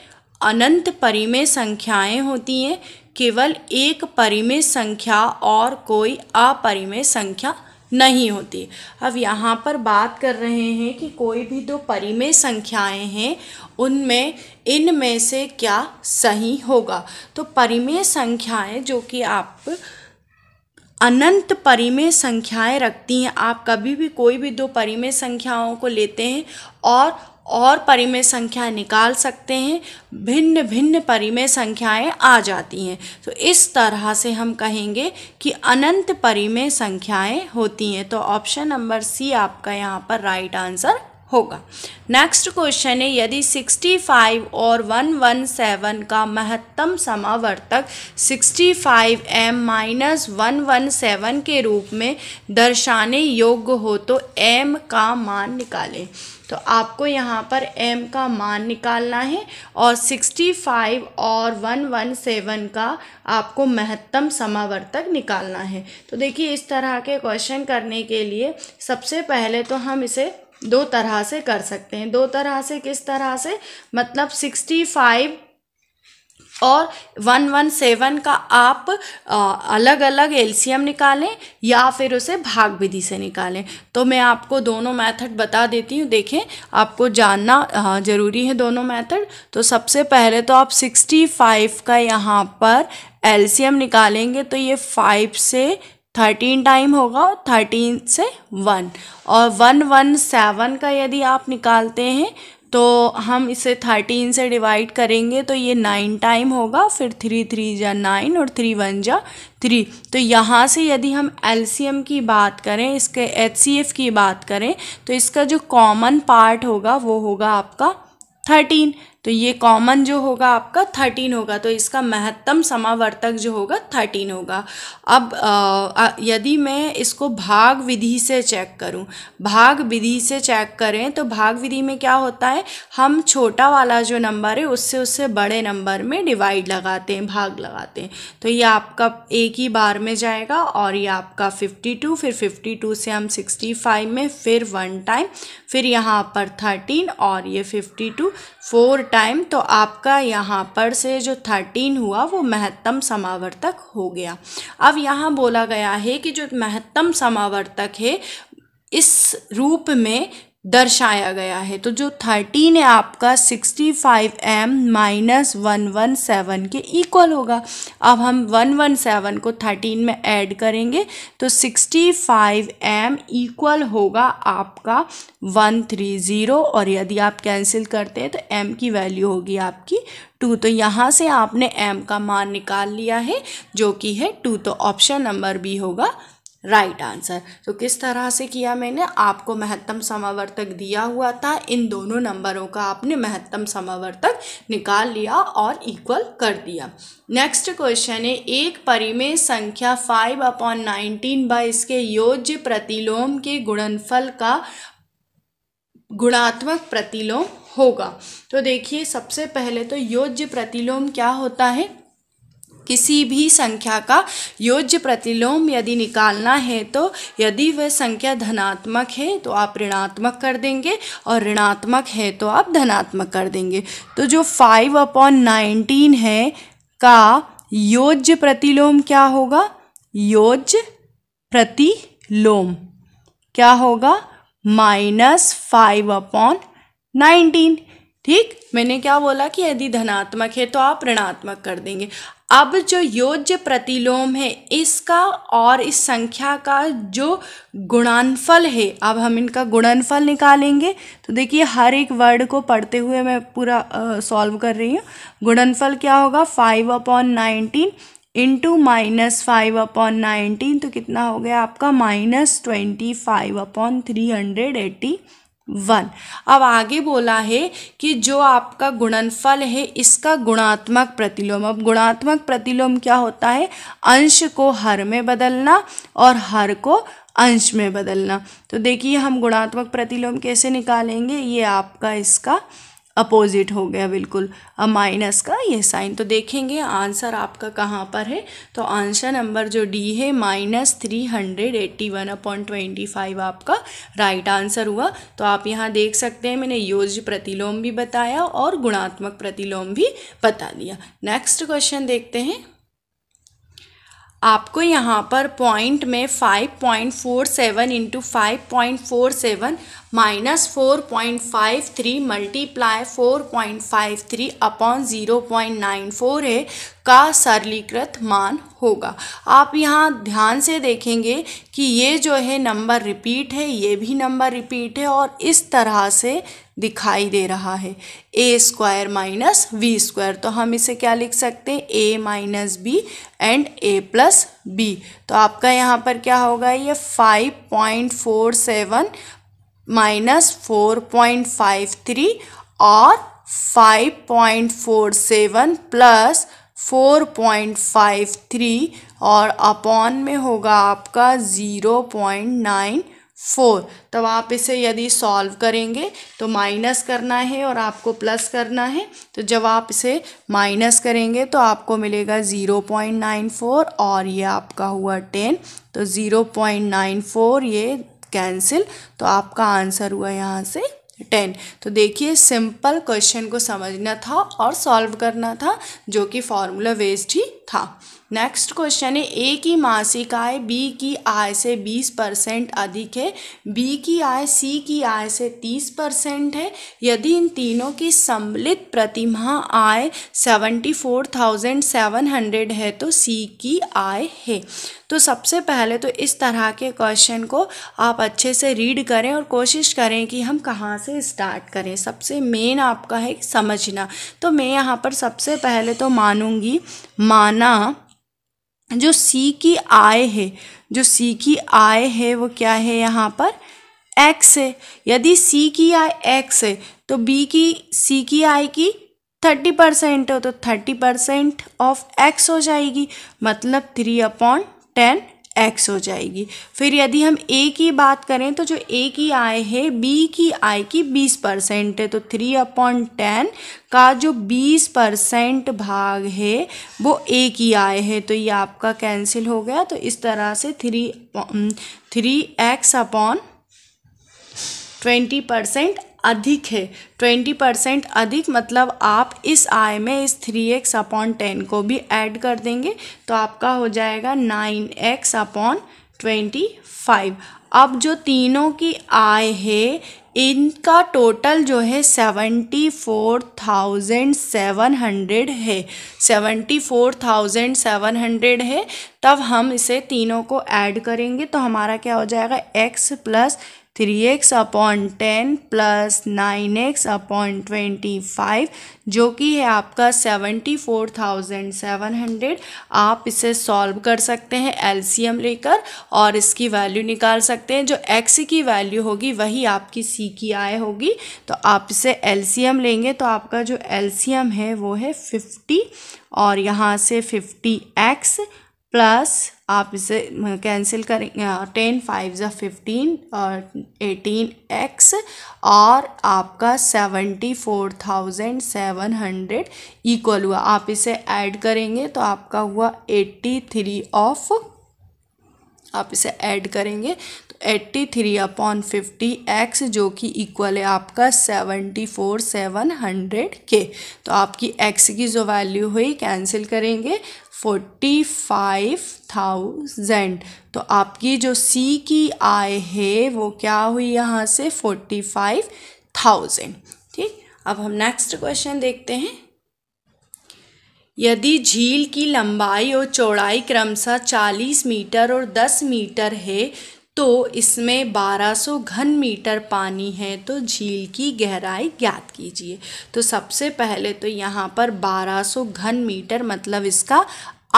अनंत परिमेय संख्याएं होती हैं केवल एक परिमेय संख्या और कोई अपरिमेय संख्या नहीं होती अब यहाँ पर बात कर रहे हैं कि कोई भी दो परिमेय संख्याएं हैं उनमें इनमें से क्या सही होगा तो परिमेय संख्याएं जो कि आप अनंत परिमेय संख्याएं रखती हैं आप कभी भी कोई भी दो परिमेय संख्याओं को लेते हैं और और परिमेय संख्या निकाल सकते हैं भिन्न भिन्न परिमेय संख्याएं आ जाती हैं तो इस तरह से हम कहेंगे कि अनंत परिमेय संख्याएं होती हैं तो ऑप्शन नंबर सी आपका यहाँ पर राइट आंसर होगा नेक्स्ट क्वेश्चन है यदि 65 और 117 का महत्तम समावर्तक 65 five M minus one one seven के रूप में दर्शाने योग्य हो तो एम का मान निकालें तो आपको यहाँ पर m का मान निकालना है और 65 और 117 का आपको महत्तम समावर्तक निकालना है तो देखिए इस तरह के क्वेश्चन करने के लिए सबसे पहले तो हम इसे दो तरह से कर सकते हैं दो तरह से किस तरह से मतलब सिक्सटी फाइव और वन वन सेवन का आप आ, अलग अलग एलसीएम निकालें या फिर उसे भाग विधि से निकालें तो मैं आपको दोनों मेथड बता देती हूँ देखें आपको जानना ज़रूरी है दोनों मेथड तो सबसे पहले तो आप सिक्सटी फाइव का यहाँ पर एलसीएम निकालेंगे तो ये फाइव से थर्टीन टाइम होगा और थर्टीन से वन और वन वन सेवन का यदि आप निकालते हैं तो हम इसे थर्टीन से डिवाइड करेंगे तो ये नाइन टाइम होगा फिर थ्री थ्री जा नाइन और थ्री वन जा थ्री तो यहाँ से यदि हम एल की बात करें इसके एच की बात करें तो इसका जो कॉमन पार्ट होगा वो होगा आपका थर्टीन तो ये कॉमन जो होगा आपका थर्टीन होगा तो इसका महत्तम समावर्तक जो होगा थर्टीन होगा अब यदि मैं इसको भाग विधि से चेक करूं भाग विधि से चेक करें तो भाग विधि में क्या होता है हम छोटा वाला जो नंबर है उससे उससे बड़े नंबर में डिवाइड लगाते हैं भाग लगाते हैं तो ये आपका एक ही बार में जाएगा और ये आपका टू फिर टू से हम फाइव में फिर वन टाइम फिर यहाँ पर थर्टीन और ये टू फोर टाइम तो आपका यहाँ पर से जो थर्टीन हुआ वो महत्तम समावर्तक हो गया अब यहाँ बोला गया है कि जो महत्तम समावर्तक है इस रूप में दर्शाया गया है तो जो थर्टीन है आपका sixty five M minus one one seven के इक्वल होगा अब हम वन वन सेवन को थर्टीन में ऐड करेंगे तो सिक्सटी फाइव एम इक्वल होगा आपका वन थ्री ज़ीरो और यदि आप कैंसिल करते हैं तो एम की वैल्यू होगी आपकी टू तो यहाँ से आपने एम का मान निकाल लिया है जो कि है टू तो ऑप्शन नंबर बी होगा राइट right आंसर तो किस तरह से किया मैंने आपको महत्तम समावर्तक दिया हुआ था इन दोनों नंबरों का आपने महत्तम समावर्तक निकाल लिया और इक्वल कर दिया नेक्स्ट क्वेश्चन है एक परिमेय संख्या फाइव अपॉन नाइनटीन बाई इसके योज्य प्रतिलोम के गुणनफल का गुणात्मक प्रतिलोम होगा तो देखिए सबसे पहले तो योज्य प्रतिलोम क्या होता है किसी भी संख्या का योज्य प्रतिलोम यदि निकालना है तो यदि वह संख्या धनात्मक है तो आप ऋणात्मक कर देंगे और ऋणात्मक है तो आप धनात्मक कर देंगे तो जो फाइव अपॉन नाइनटीन है का योज्य प्रतिलोम क्या होगा योज्य प्रतिलोम क्या होगा माइनस फाइव अपॉन नाइनटीन ठीक मैंने क्या बोला कि यदि धनात्मक है तो आप ऋणात्मक कर देंगे अब जो योज्य प्रतिलोम है इसका और इस संख्या का जो गुणानफल है अब हम इनका गुणनफल निकालेंगे तो देखिए हर एक वर्ड को पढ़ते हुए मैं पूरा सॉल्व कर रही हूँ गुणनफल क्या होगा five upon nineteen into minus five upon nineteen तो कितना हो गया आपका minus twenty five upon three hundred eighty one अब आगे बोला है कि जो आपका गुणनफल है इसका गुणात्मक प्रतिलोम अब गुणात्मक प्रतिलोम क्या होता है अंश को हर में बदलना और हर को अंश में बदलना तो देखिए हम गुणात्मक प्रतिलोम कैसे निकालेंगे ये आपका इसका अपोज़िट हो गया बिल्कुल अब माइनस का ये साइन तो देखेंगे आंसर आपका कहाँ पर है तो आंसर नंबर जो डी है minus three hundred eighty one upon twenty five आपका राइट आंसर हुआ तो आप यहाँ देख सकते हैं मैंने योज प्रतिलोम भी बताया और गुणात्मक प्रतिलोम भी बता दिया नेक्स्ट क्वेश्चन देखते हैं आपको यहाँ पर पॉइंट में five point four seven into five point four seven minus four point five three multiply four point five three upon zero point nine four है का सरलीकृत मान होगा आप यहाँ ध्यान से देखेंगे कि ये जो है नंबर रिपीट है ये भी नंबर रिपीट है और इस तरह से दिखाई दे रहा है A square minus V square तो हम इसे क्या लिख सकते हैं A minus B and A plus B तो आपका यहाँ पर क्या होगा ये five point four seven minus four point five three और five point four seven plus four point five three और अपॉन में होगा आपका ज़ीरो पॉइंट नाइन फोर तब आप इसे यदि सॉल्व करेंगे तो माइनस करना है और आपको प्लस करना है तो जब आप इसे माइनस करेंगे तो आपको मिलेगा ज़ीरो पॉइंट नाइन फोर और ये आपका हुआ टेन तो ज़ीरो पॉइंट नाइन फोर ये कैंसिल तो आपका आंसर हुआ यहाँ से टेन तो देखिए सिंपल क्वेश्चन को समझना था और सॉल्व करना था जो कि फॉर्मूला वेस्ड ही था नेक्स्ट क्वेश्चन है ए की मासिक आय बी की आय से बीस परसेंट अधिक है बी की आय सी की आय से तीस परसेंट है यदि इन तीनों की सम्मिलित प्रतिमा आय seventy four thousand seven hundred है तो सी की आय है तो सबसे पहले तो इस तरह के क्वेश्चन को आप अच्छे से रीड करें और कोशिश करें कि हम कहाँ से स्टार्ट करें सबसे मेन आपका है समझना तो मैं यहाँ पर सबसे पहले तो मानूंगी माना जो सी की आय है जो सी की आय है वो क्या है यहाँ पर एक्स है यदि सी की आय एक्स है तो बी की सी की आय की थर्टी परसेंट हो तो थर्टी परसेंट ऑफ एक्स हो जाएगी मतलब थ्री अपॉन टेन एक्स हो जाएगी फिर यदि हम ए की बात करें तो जो ए की आय है बी की आय की बीस परसेंट है तो थ्री अपॉन टेन का जो बीस परसेंट भाग है वो ए की आय है तो ये आपका कैंसिल हो गया तो इस तरह से three three x upon twenty percent अधिक है ट्वेंटी परसेंट अधिक मतलब आप इस आय में इस थ्री एक्स अपॉन टेन को भी ऐड कर देंगे तो आपका हो जाएगा nine x upon twenty five अब जो तीनों की आय है इनका टोटल जो है seventy four thousand seven hundred है seventy four thousand seven hundred है तब हम इसे तीनों को ऐड करेंगे तो हमारा क्या हो जाएगा x plus three x upon ten plus nine x upon twenty five जो कि है आपका seventy four thousand seven hundred आप इसे सॉल्व कर सकते हैं एलसीएम लेकर और इसकी वैल्यू निकाल सकते हैं जो एक्स की वैल्यू होगी वही आपकी सी की आय होगी तो आप इसे एलसीएम लेंगे तो आपका जो एलसीएम है वो है फिफ्टी और यहाँ से फिफ्टी एक्स प्लस आप इसे कैंसिल करेंगे टेन फाइव ज़ा फिफ्टीन और एटीन एक्स और आपका seventy four thousand seven hundred equal हुआ आप इसे ऐड करेंगे तो आपका हुआ एट्टी थ्री ऑफ आप इसे ऐड करेंगे तो eighty three upon fifty x जो कि इक्वल है आपका सेवेंटी फोर सेवन हंड्रेड के तो आपकी एक्स की जो वैल्यू हुई कैंसिल करेंगे फोर्टी फाइव थाउजेंड तो आपकी जो सी की आय है वो क्या हुई यहाँ से फोर्टी फाइव थाउजेंड ठीक अब हम नेक्स्ट क्वेश्चन देखते हैं यदि झील की लंबाई और चौड़ाई क्रमशः चालीस मीटर और दस मीटर है तो इसमें 1200 घन मीटर पानी है तो झील की गहराई ज्ञात कीजिए तो सबसे पहले तो यहाँ पर 1200 घन मीटर मतलब इसका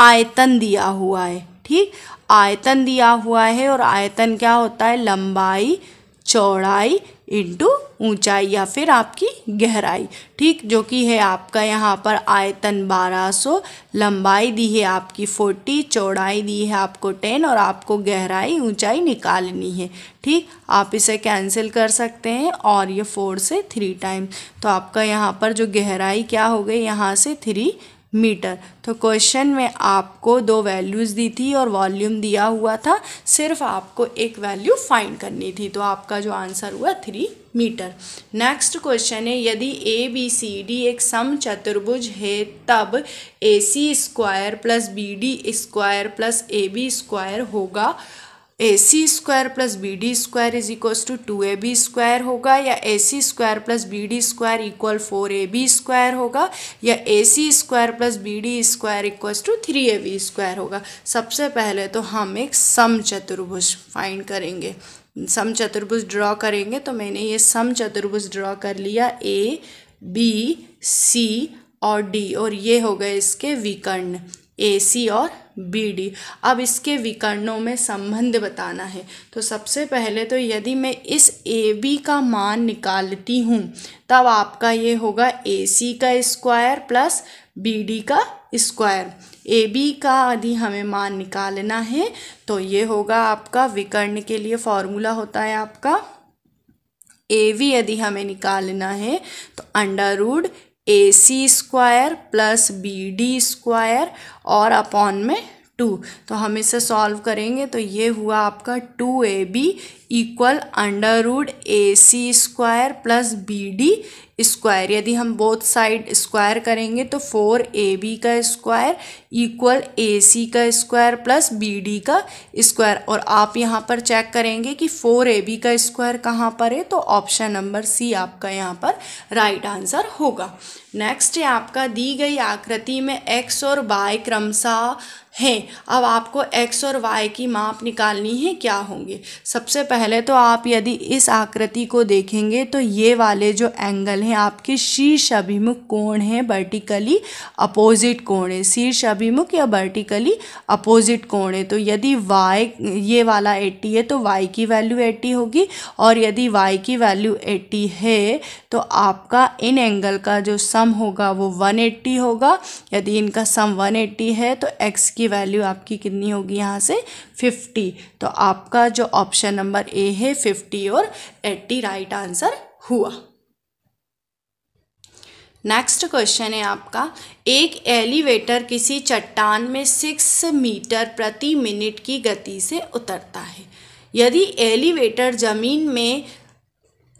आयतन दिया हुआ है ठीक आयतन दिया हुआ है और आयतन क्या होता है लंबाई चौड़ाई इंटू ऊंचाई या फिर आपकी गहराई ठीक जो कि है आपका यहाँ पर आयतन 1200 लंबाई दी है आपकी 40 चौड़ाई दी है आपको 10 और आपको गहराई ऊंचाई निकालनी है ठीक आप इसे कैंसिल कर सकते हैं और ये फोर से थ्री टाइम तो आपका यहाँ पर जो गहराई क्या हो गई यहाँ से थ्री मीटर तो क्वेश्चन में आपको दो वैल्यूज़ दी थी और वॉल्यूम दिया हुआ था सिर्फ आपको एक वैल्यू फाइंड करनी थी तो आपका जो आंसर हुआ थ्री मीटर नेक्स्ट क्वेश्चन है यदि ए बी सी डी एक सम चतुर्भुज है तब A C square plus B D square plus A B square होगा A C square plus B D square is equals to two A B square होगा या A C square plus B D square equal four A B square होगा या A C square plus B D square equals to three A B square होगा सबसे पहले तो हम एक सम चतुर्भुज फाइंड करेंगे सम चतुर्भुज ड्रॉ करेंगे तो मैंने ये सम चतुर्भुज ड्रॉ कर लिया ए बी सी और डी और ये हो गए इसके विकर्ण ए सी और बी डी अब इसके विकर्णों में संबंध बताना है तो सबसे पहले तो यदि मैं इस ए बी का मान निकालती हूँ तब आपका ये होगा ए सी का स्क्वायर प्लस बी डी का स्क्वायर ए बी का यदि हमें मान निकालना है तो ये होगा आपका विकर्ण के लिए फॉर्मूला होता है आपका ए वी यदि हमें निकालना है तो under root A C square plus B D square और अपॉन में टू तो हम इसे सॉल्व करेंगे तो ये हुआ आपका two A B equal under root A C square plus B D square यदि हम बोथ साइड स्क्वायर करेंगे तो फोर ए बी का स्क्वायर इक्वल ए सी का स्क्वायर प्लस बी डी का स्क्वायर और आप यहाँ पर चेक करेंगे कि फोर ए बी का स्क्वायर कहाँ पर है तो ऑप्शन नंबर सी आपका यहाँ पर राइट right आंसर होगा नेक्स्ट है आपका दी गई आकृति में एक्स और वाई क्रमशः हैं अब आपको एक्स और वाई की माप निकालनी है क्या होंगे सबसे पहले तो आप यदि इस आकृति को देखेंगे तो ये वाले जो एंगल एंगल हैं आपके शीर्ष अभिमुख कोण है वर्टिकली अपोजिट कोण है शीर्ष अभिमुख या वर्टिकली अपोजिट कोण है तो यदि y ये वाला 80 है तो y की वैल्यू 80 होगी और यदि y की वैल्यू 80 है तो आपका इन एंगल का जो सम होगा वो 180 होगा यदि इनका सम 180 है तो x की वैल्यू आपकी कितनी होगी यहाँ से 50 तो आपका जो ऑप्शन नंबर ए है 50 और 80 राइट आंसर हुआ नेक्स्ट क्वेश्चन है आपका एक एलिवेटर किसी चट्टान में सिक्स मीटर प्रति मिनट की गति से उतरता है यदि एलिवेटर ज़मीन में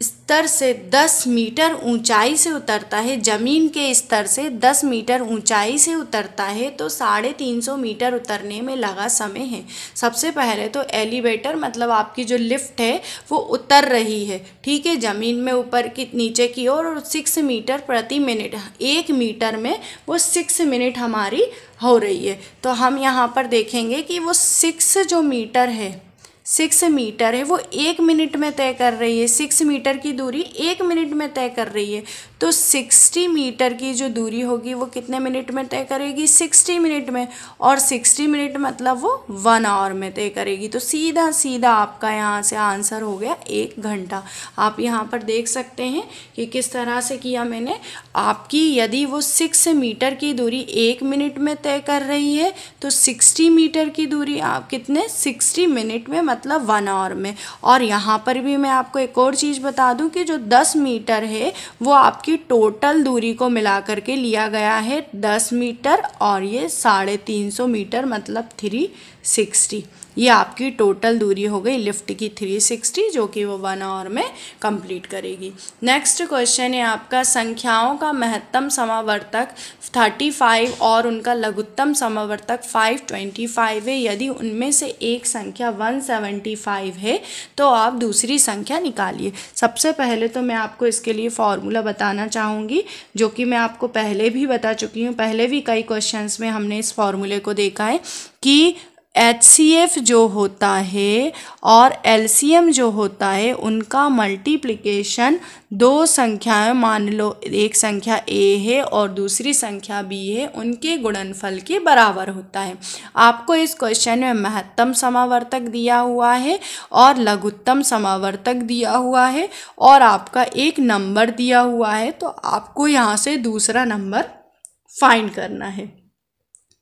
स्तर से 10 मीटर ऊंचाई से उतरता है ज़मीन के स्तर से 10 मीटर ऊंचाई से उतरता है तो साढ़े तीन सौ मीटर उतरने में लगा समय है सबसे पहले तो एलिवेटर मतलब आपकी जो लिफ्ट है वो उतर रही है ठीक है ज़मीन में ऊपर की नीचे की ओर और सिक्स मीटर प्रति मिनट एक मीटर में वो सिक्स मिनट हमारी हो रही है तो हम यहाँ पर देखेंगे कि वो सिक्स जो मीटर है सिक्स मीटर है वो एक मिनट में तय कर रही है सिक्स मीटर की दूरी एक मिनट में तय कर रही है तो सिक्सटी मीटर की जो दूरी होगी वो कितने मिनट में तय करेगी सिक्सटी मिनट में और सिक्सटी मिनट मतलब वो वन आवर में तय करेगी तो सीधा सीधा आपका यहाँ से आंसर हो गया एक घंटा आप यहाँ पर देख सकते हैं कि किस तरह से किया मैंने आपकी यदि वो सिक्स मीटर की दूरी एक मिनट में तय कर रही है तो सिक्सटी मीटर की दूरी आप कितने सिक्सटी मिनट में मतलब वन आवर में और यहाँ पर भी मैं आपको एक और चीज़ बता दूँ कि जो दस मीटर है वो आपकी टोटल दूरी को मिला करके लिया गया है दस मीटर और ये साढ़े तीन सौ मीटर मतलब थ्री सिक्सटी ये आपकी टोटल दूरी हो गई लिफ्ट की थ्री सिक्सटी जो कि वो वन आवर में कंप्लीट करेगी नेक्स्ट क्वेश्चन है आपका संख्याओं का महत्तम समावर्तक थर्टी फाइव और उनका लघुत्तम समावर्तक फाइव ट्वेंटी फाइव है यदि उनमें से एक संख्या वन सेवेंटी फाइव है तो आप दूसरी संख्या निकालिए सबसे पहले तो मैं आपको इसके लिए फॉर्मूला बताना चाहूँगी जो कि मैं आपको पहले भी बता चुकी हूँ पहले भी कई क्वेश्चन में हमने इस फॉर्मूले को देखा है कि एच जो होता है और एल जो होता है उनका मल्टीप्लिकेशन दो संख्याएं मान लो एक संख्या ए है और दूसरी संख्या बी है उनके गुणनफल के बराबर होता है आपको इस क्वेश्चन में महत्तम समावर्तक दिया हुआ है और लघुत्तम समावर्तक दिया हुआ है और आपका एक नंबर दिया हुआ है तो आपको यहाँ से दूसरा नंबर फाइंड करना है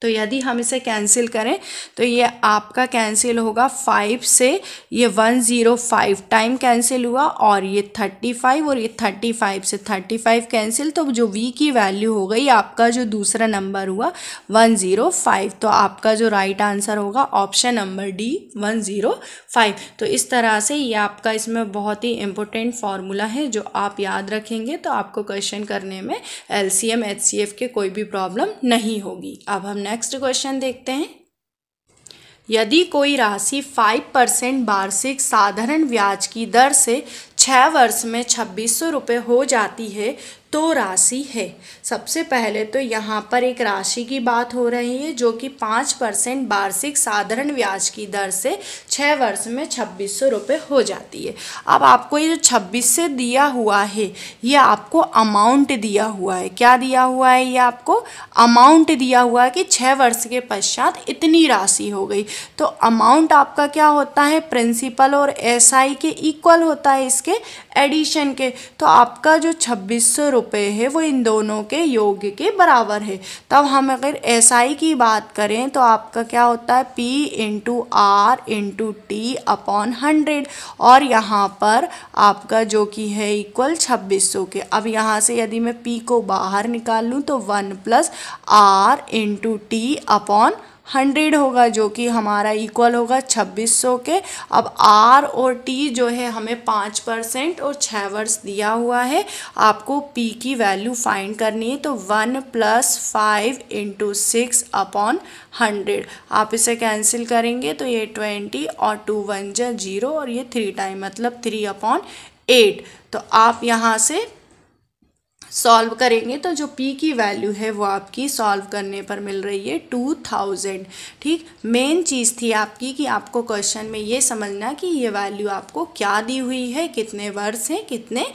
तो यदि हम इसे कैंसिल करें तो ये आपका कैंसिल होगा फाइव से ये one zero five time cancel हुआ और ये थर्टी फाइव और ये थर्टी फाइव से थर्टी फाइव कैंसिल तो जो वी की वैल्यू हो गई आपका जो दूसरा नंबर हुआ वन ज़ीरो फाइव तो आपका जो राइट आंसर होगा option number D one zero five तो इस तरह से ये आपका इसमें बहुत ही इम्पोर्टेंट फार्मूला है जो आप याद रखेंगे तो आपको क्वेश्चन करने में L C M H C F के कोई भी प्रॉब्लम नहीं होगी अब हमने नेक्स्ट क्वेश्चन देखते हैं यदि कोई राशि फाइव परसेंट वार्षिक साधारण ब्याज की दर से छः वर्ष में छब्बीस सौ रुपये हो जाती है तो राशि है सबसे पहले तो यहाँ पर एक राशि की बात हो रही है जो कि पाँच परसेंट वार्षिक साधारण ब्याज की दर से छः वर्ष में छब्बीस सौ रुपये हो जाती है अब आपको ये जो छब्बीस से दिया हुआ है ये आपको अमाउंट दिया हुआ है क्या दिया हुआ है ये आपको अमाउंट दिया हुआ है कि छः वर्ष के पश्चात इतनी राशि हो गई तो अमाउंट आपका क्या होता है प्रिंसिपल और एस के इक्वल होता है इसके एडिशन के तो आपका जो छब्बीस सौ रुपये है वो इन दोनों के योग के बराबर है तब हम अगर एस आई की बात करें तो आपका क्या होता है P into R into T upon hundred और यहाँ पर आपका जो कि है इक्वल छब्बीस सौ के अब यहाँ से यदि मैं पी को बाहर निकाल लूँ तो one plus R into T upon hundred होगा जो कि हमारा इक्वल होगा छब्बीस सौ के अब आर और टी जो है हमें पाँच परसेंट और छः वर्ष दिया हुआ है आपको पी की वैल्यू फाइंड करनी है तो one plus five into six upon hundred आप इसे कैंसिल करेंगे तो ये ट्वेंटी और टू वन जा जीरो और ये थ्री टाइम मतलब थ्री अपॉन एट तो आप यहाँ से सॉल्व करेंगे तो जो पी की वैल्यू है वो आपकी सॉल्व करने पर मिल रही है टू थाउजेंड ठीक मेन चीज़ थी आपकी कि आपको क्वेश्चन में ये समझना कि ये वैल्यू आपको क्या दी हुई है कितने वर्ष हैं कितने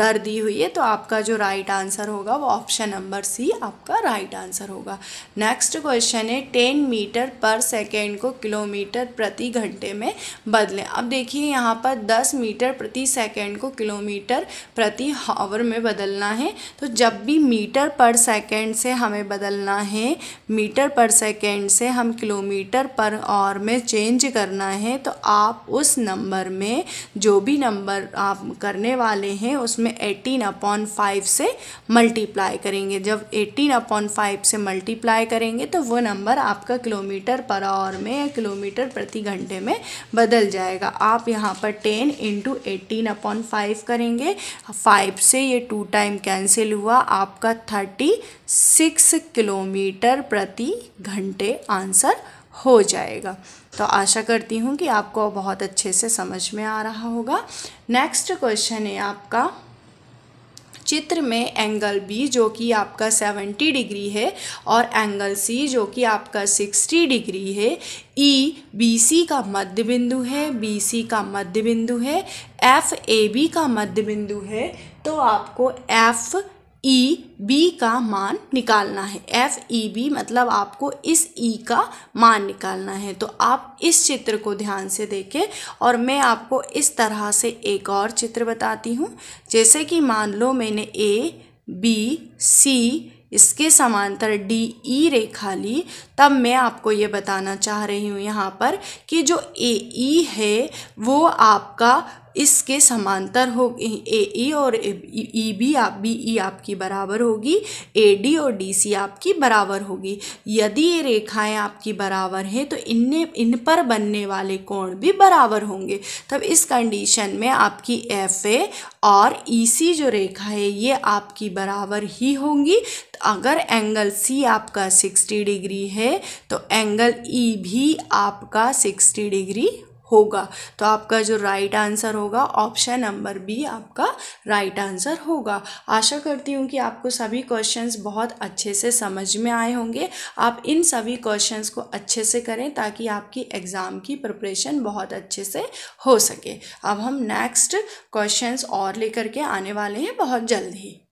दर दी हुई है तो आपका जो राइट आंसर होगा वो ऑप्शन नंबर सी आपका राइट आंसर होगा नेक्स्ट क्वेश्चन है टेन मीटर पर सेकेंड को किलोमीटर प्रति घंटे में बदलें अब देखिए यहाँ पर दस मीटर प्रति सेकेंड को किलोमीटर प्रति हावर में बदलना बदलना है तो जब भी मीटर पर सेकेंड से हमें बदलना है मीटर पर सेकेंड से हम किलोमीटर पर और में चेंज करना है तो आप उस नंबर में जो भी नंबर आप करने वाले हैं उसमें एटीन अपॉन फाइव से मल्टीप्लाई करेंगे जब एटीन अपॉन फाइव से मल्टीप्लाई करेंगे तो वो नंबर आपका किलोमीटर पर आवर में या किलोमीटर प्रति घंटे में बदल जाएगा आप यहाँ पर ten into eighteen upon five करेंगे फाइव से ये टू टाइम कैंसिल हुआ आपका थर्टी सिक्स किलोमीटर प्रति घंटे आंसर हो जाएगा तो आशा करती हूँ कि आपको बहुत अच्छे से समझ में आ रहा होगा नेक्स्ट क्वेश्चन है आपका चित्र में एंगल बी जो कि आपका 70 डिग्री है और एंगल सी जो कि आपका 60 डिग्री है ई बी सी का मध्य बिंदु है बी सी का मध्य बिंदु है एफ ए बी का मध्य बिंदु है तो आपको एफ़ ई बी का मान निकालना है एफ ई बी मतलब आपको इस ई e का मान निकालना है तो आप इस चित्र को ध्यान से देखें और मैं आपको इस तरह से एक और चित्र बताती हूँ जैसे कि मान लो मैंने ए बी सी इसके समांतर डी ई e रेखा ली तब मैं आपको ये बताना चाह रही हूँ यहाँ पर कि जो ए ई e है वो आपका इसके समांतर हो ए ई और ई बी आप बी ई आपकी बराबर होगी ए डी और डी सी आपकी बराबर होगी यदि ये रेखाएं आपकी बराबर हैं तो इनने इन पर बनने वाले कोण भी बराबर होंगे तब इस कंडीशन में आपकी एफ ए और ई सी जो रेखा है ये आपकी बराबर ही होंगी तो अगर एंगल सी आपका सिक्सटी डिग्री है तो एंगल ई e भी आपका सिक्सटी डिग्री होगा तो आपका जो राइट आंसर होगा ऑप्शन नंबर बी आपका राइट आंसर होगा आशा करती हूँ कि आपको सभी क्वेश्चंस बहुत अच्छे से समझ में आए होंगे आप इन सभी क्वेश्चंस को अच्छे से करें ताकि आपकी एग्ज़ाम की प्रिपरेशन बहुत अच्छे से हो सके अब हम नेक्स्ट क्वेश्चंस और लेकर के आने वाले हैं बहुत जल्द ही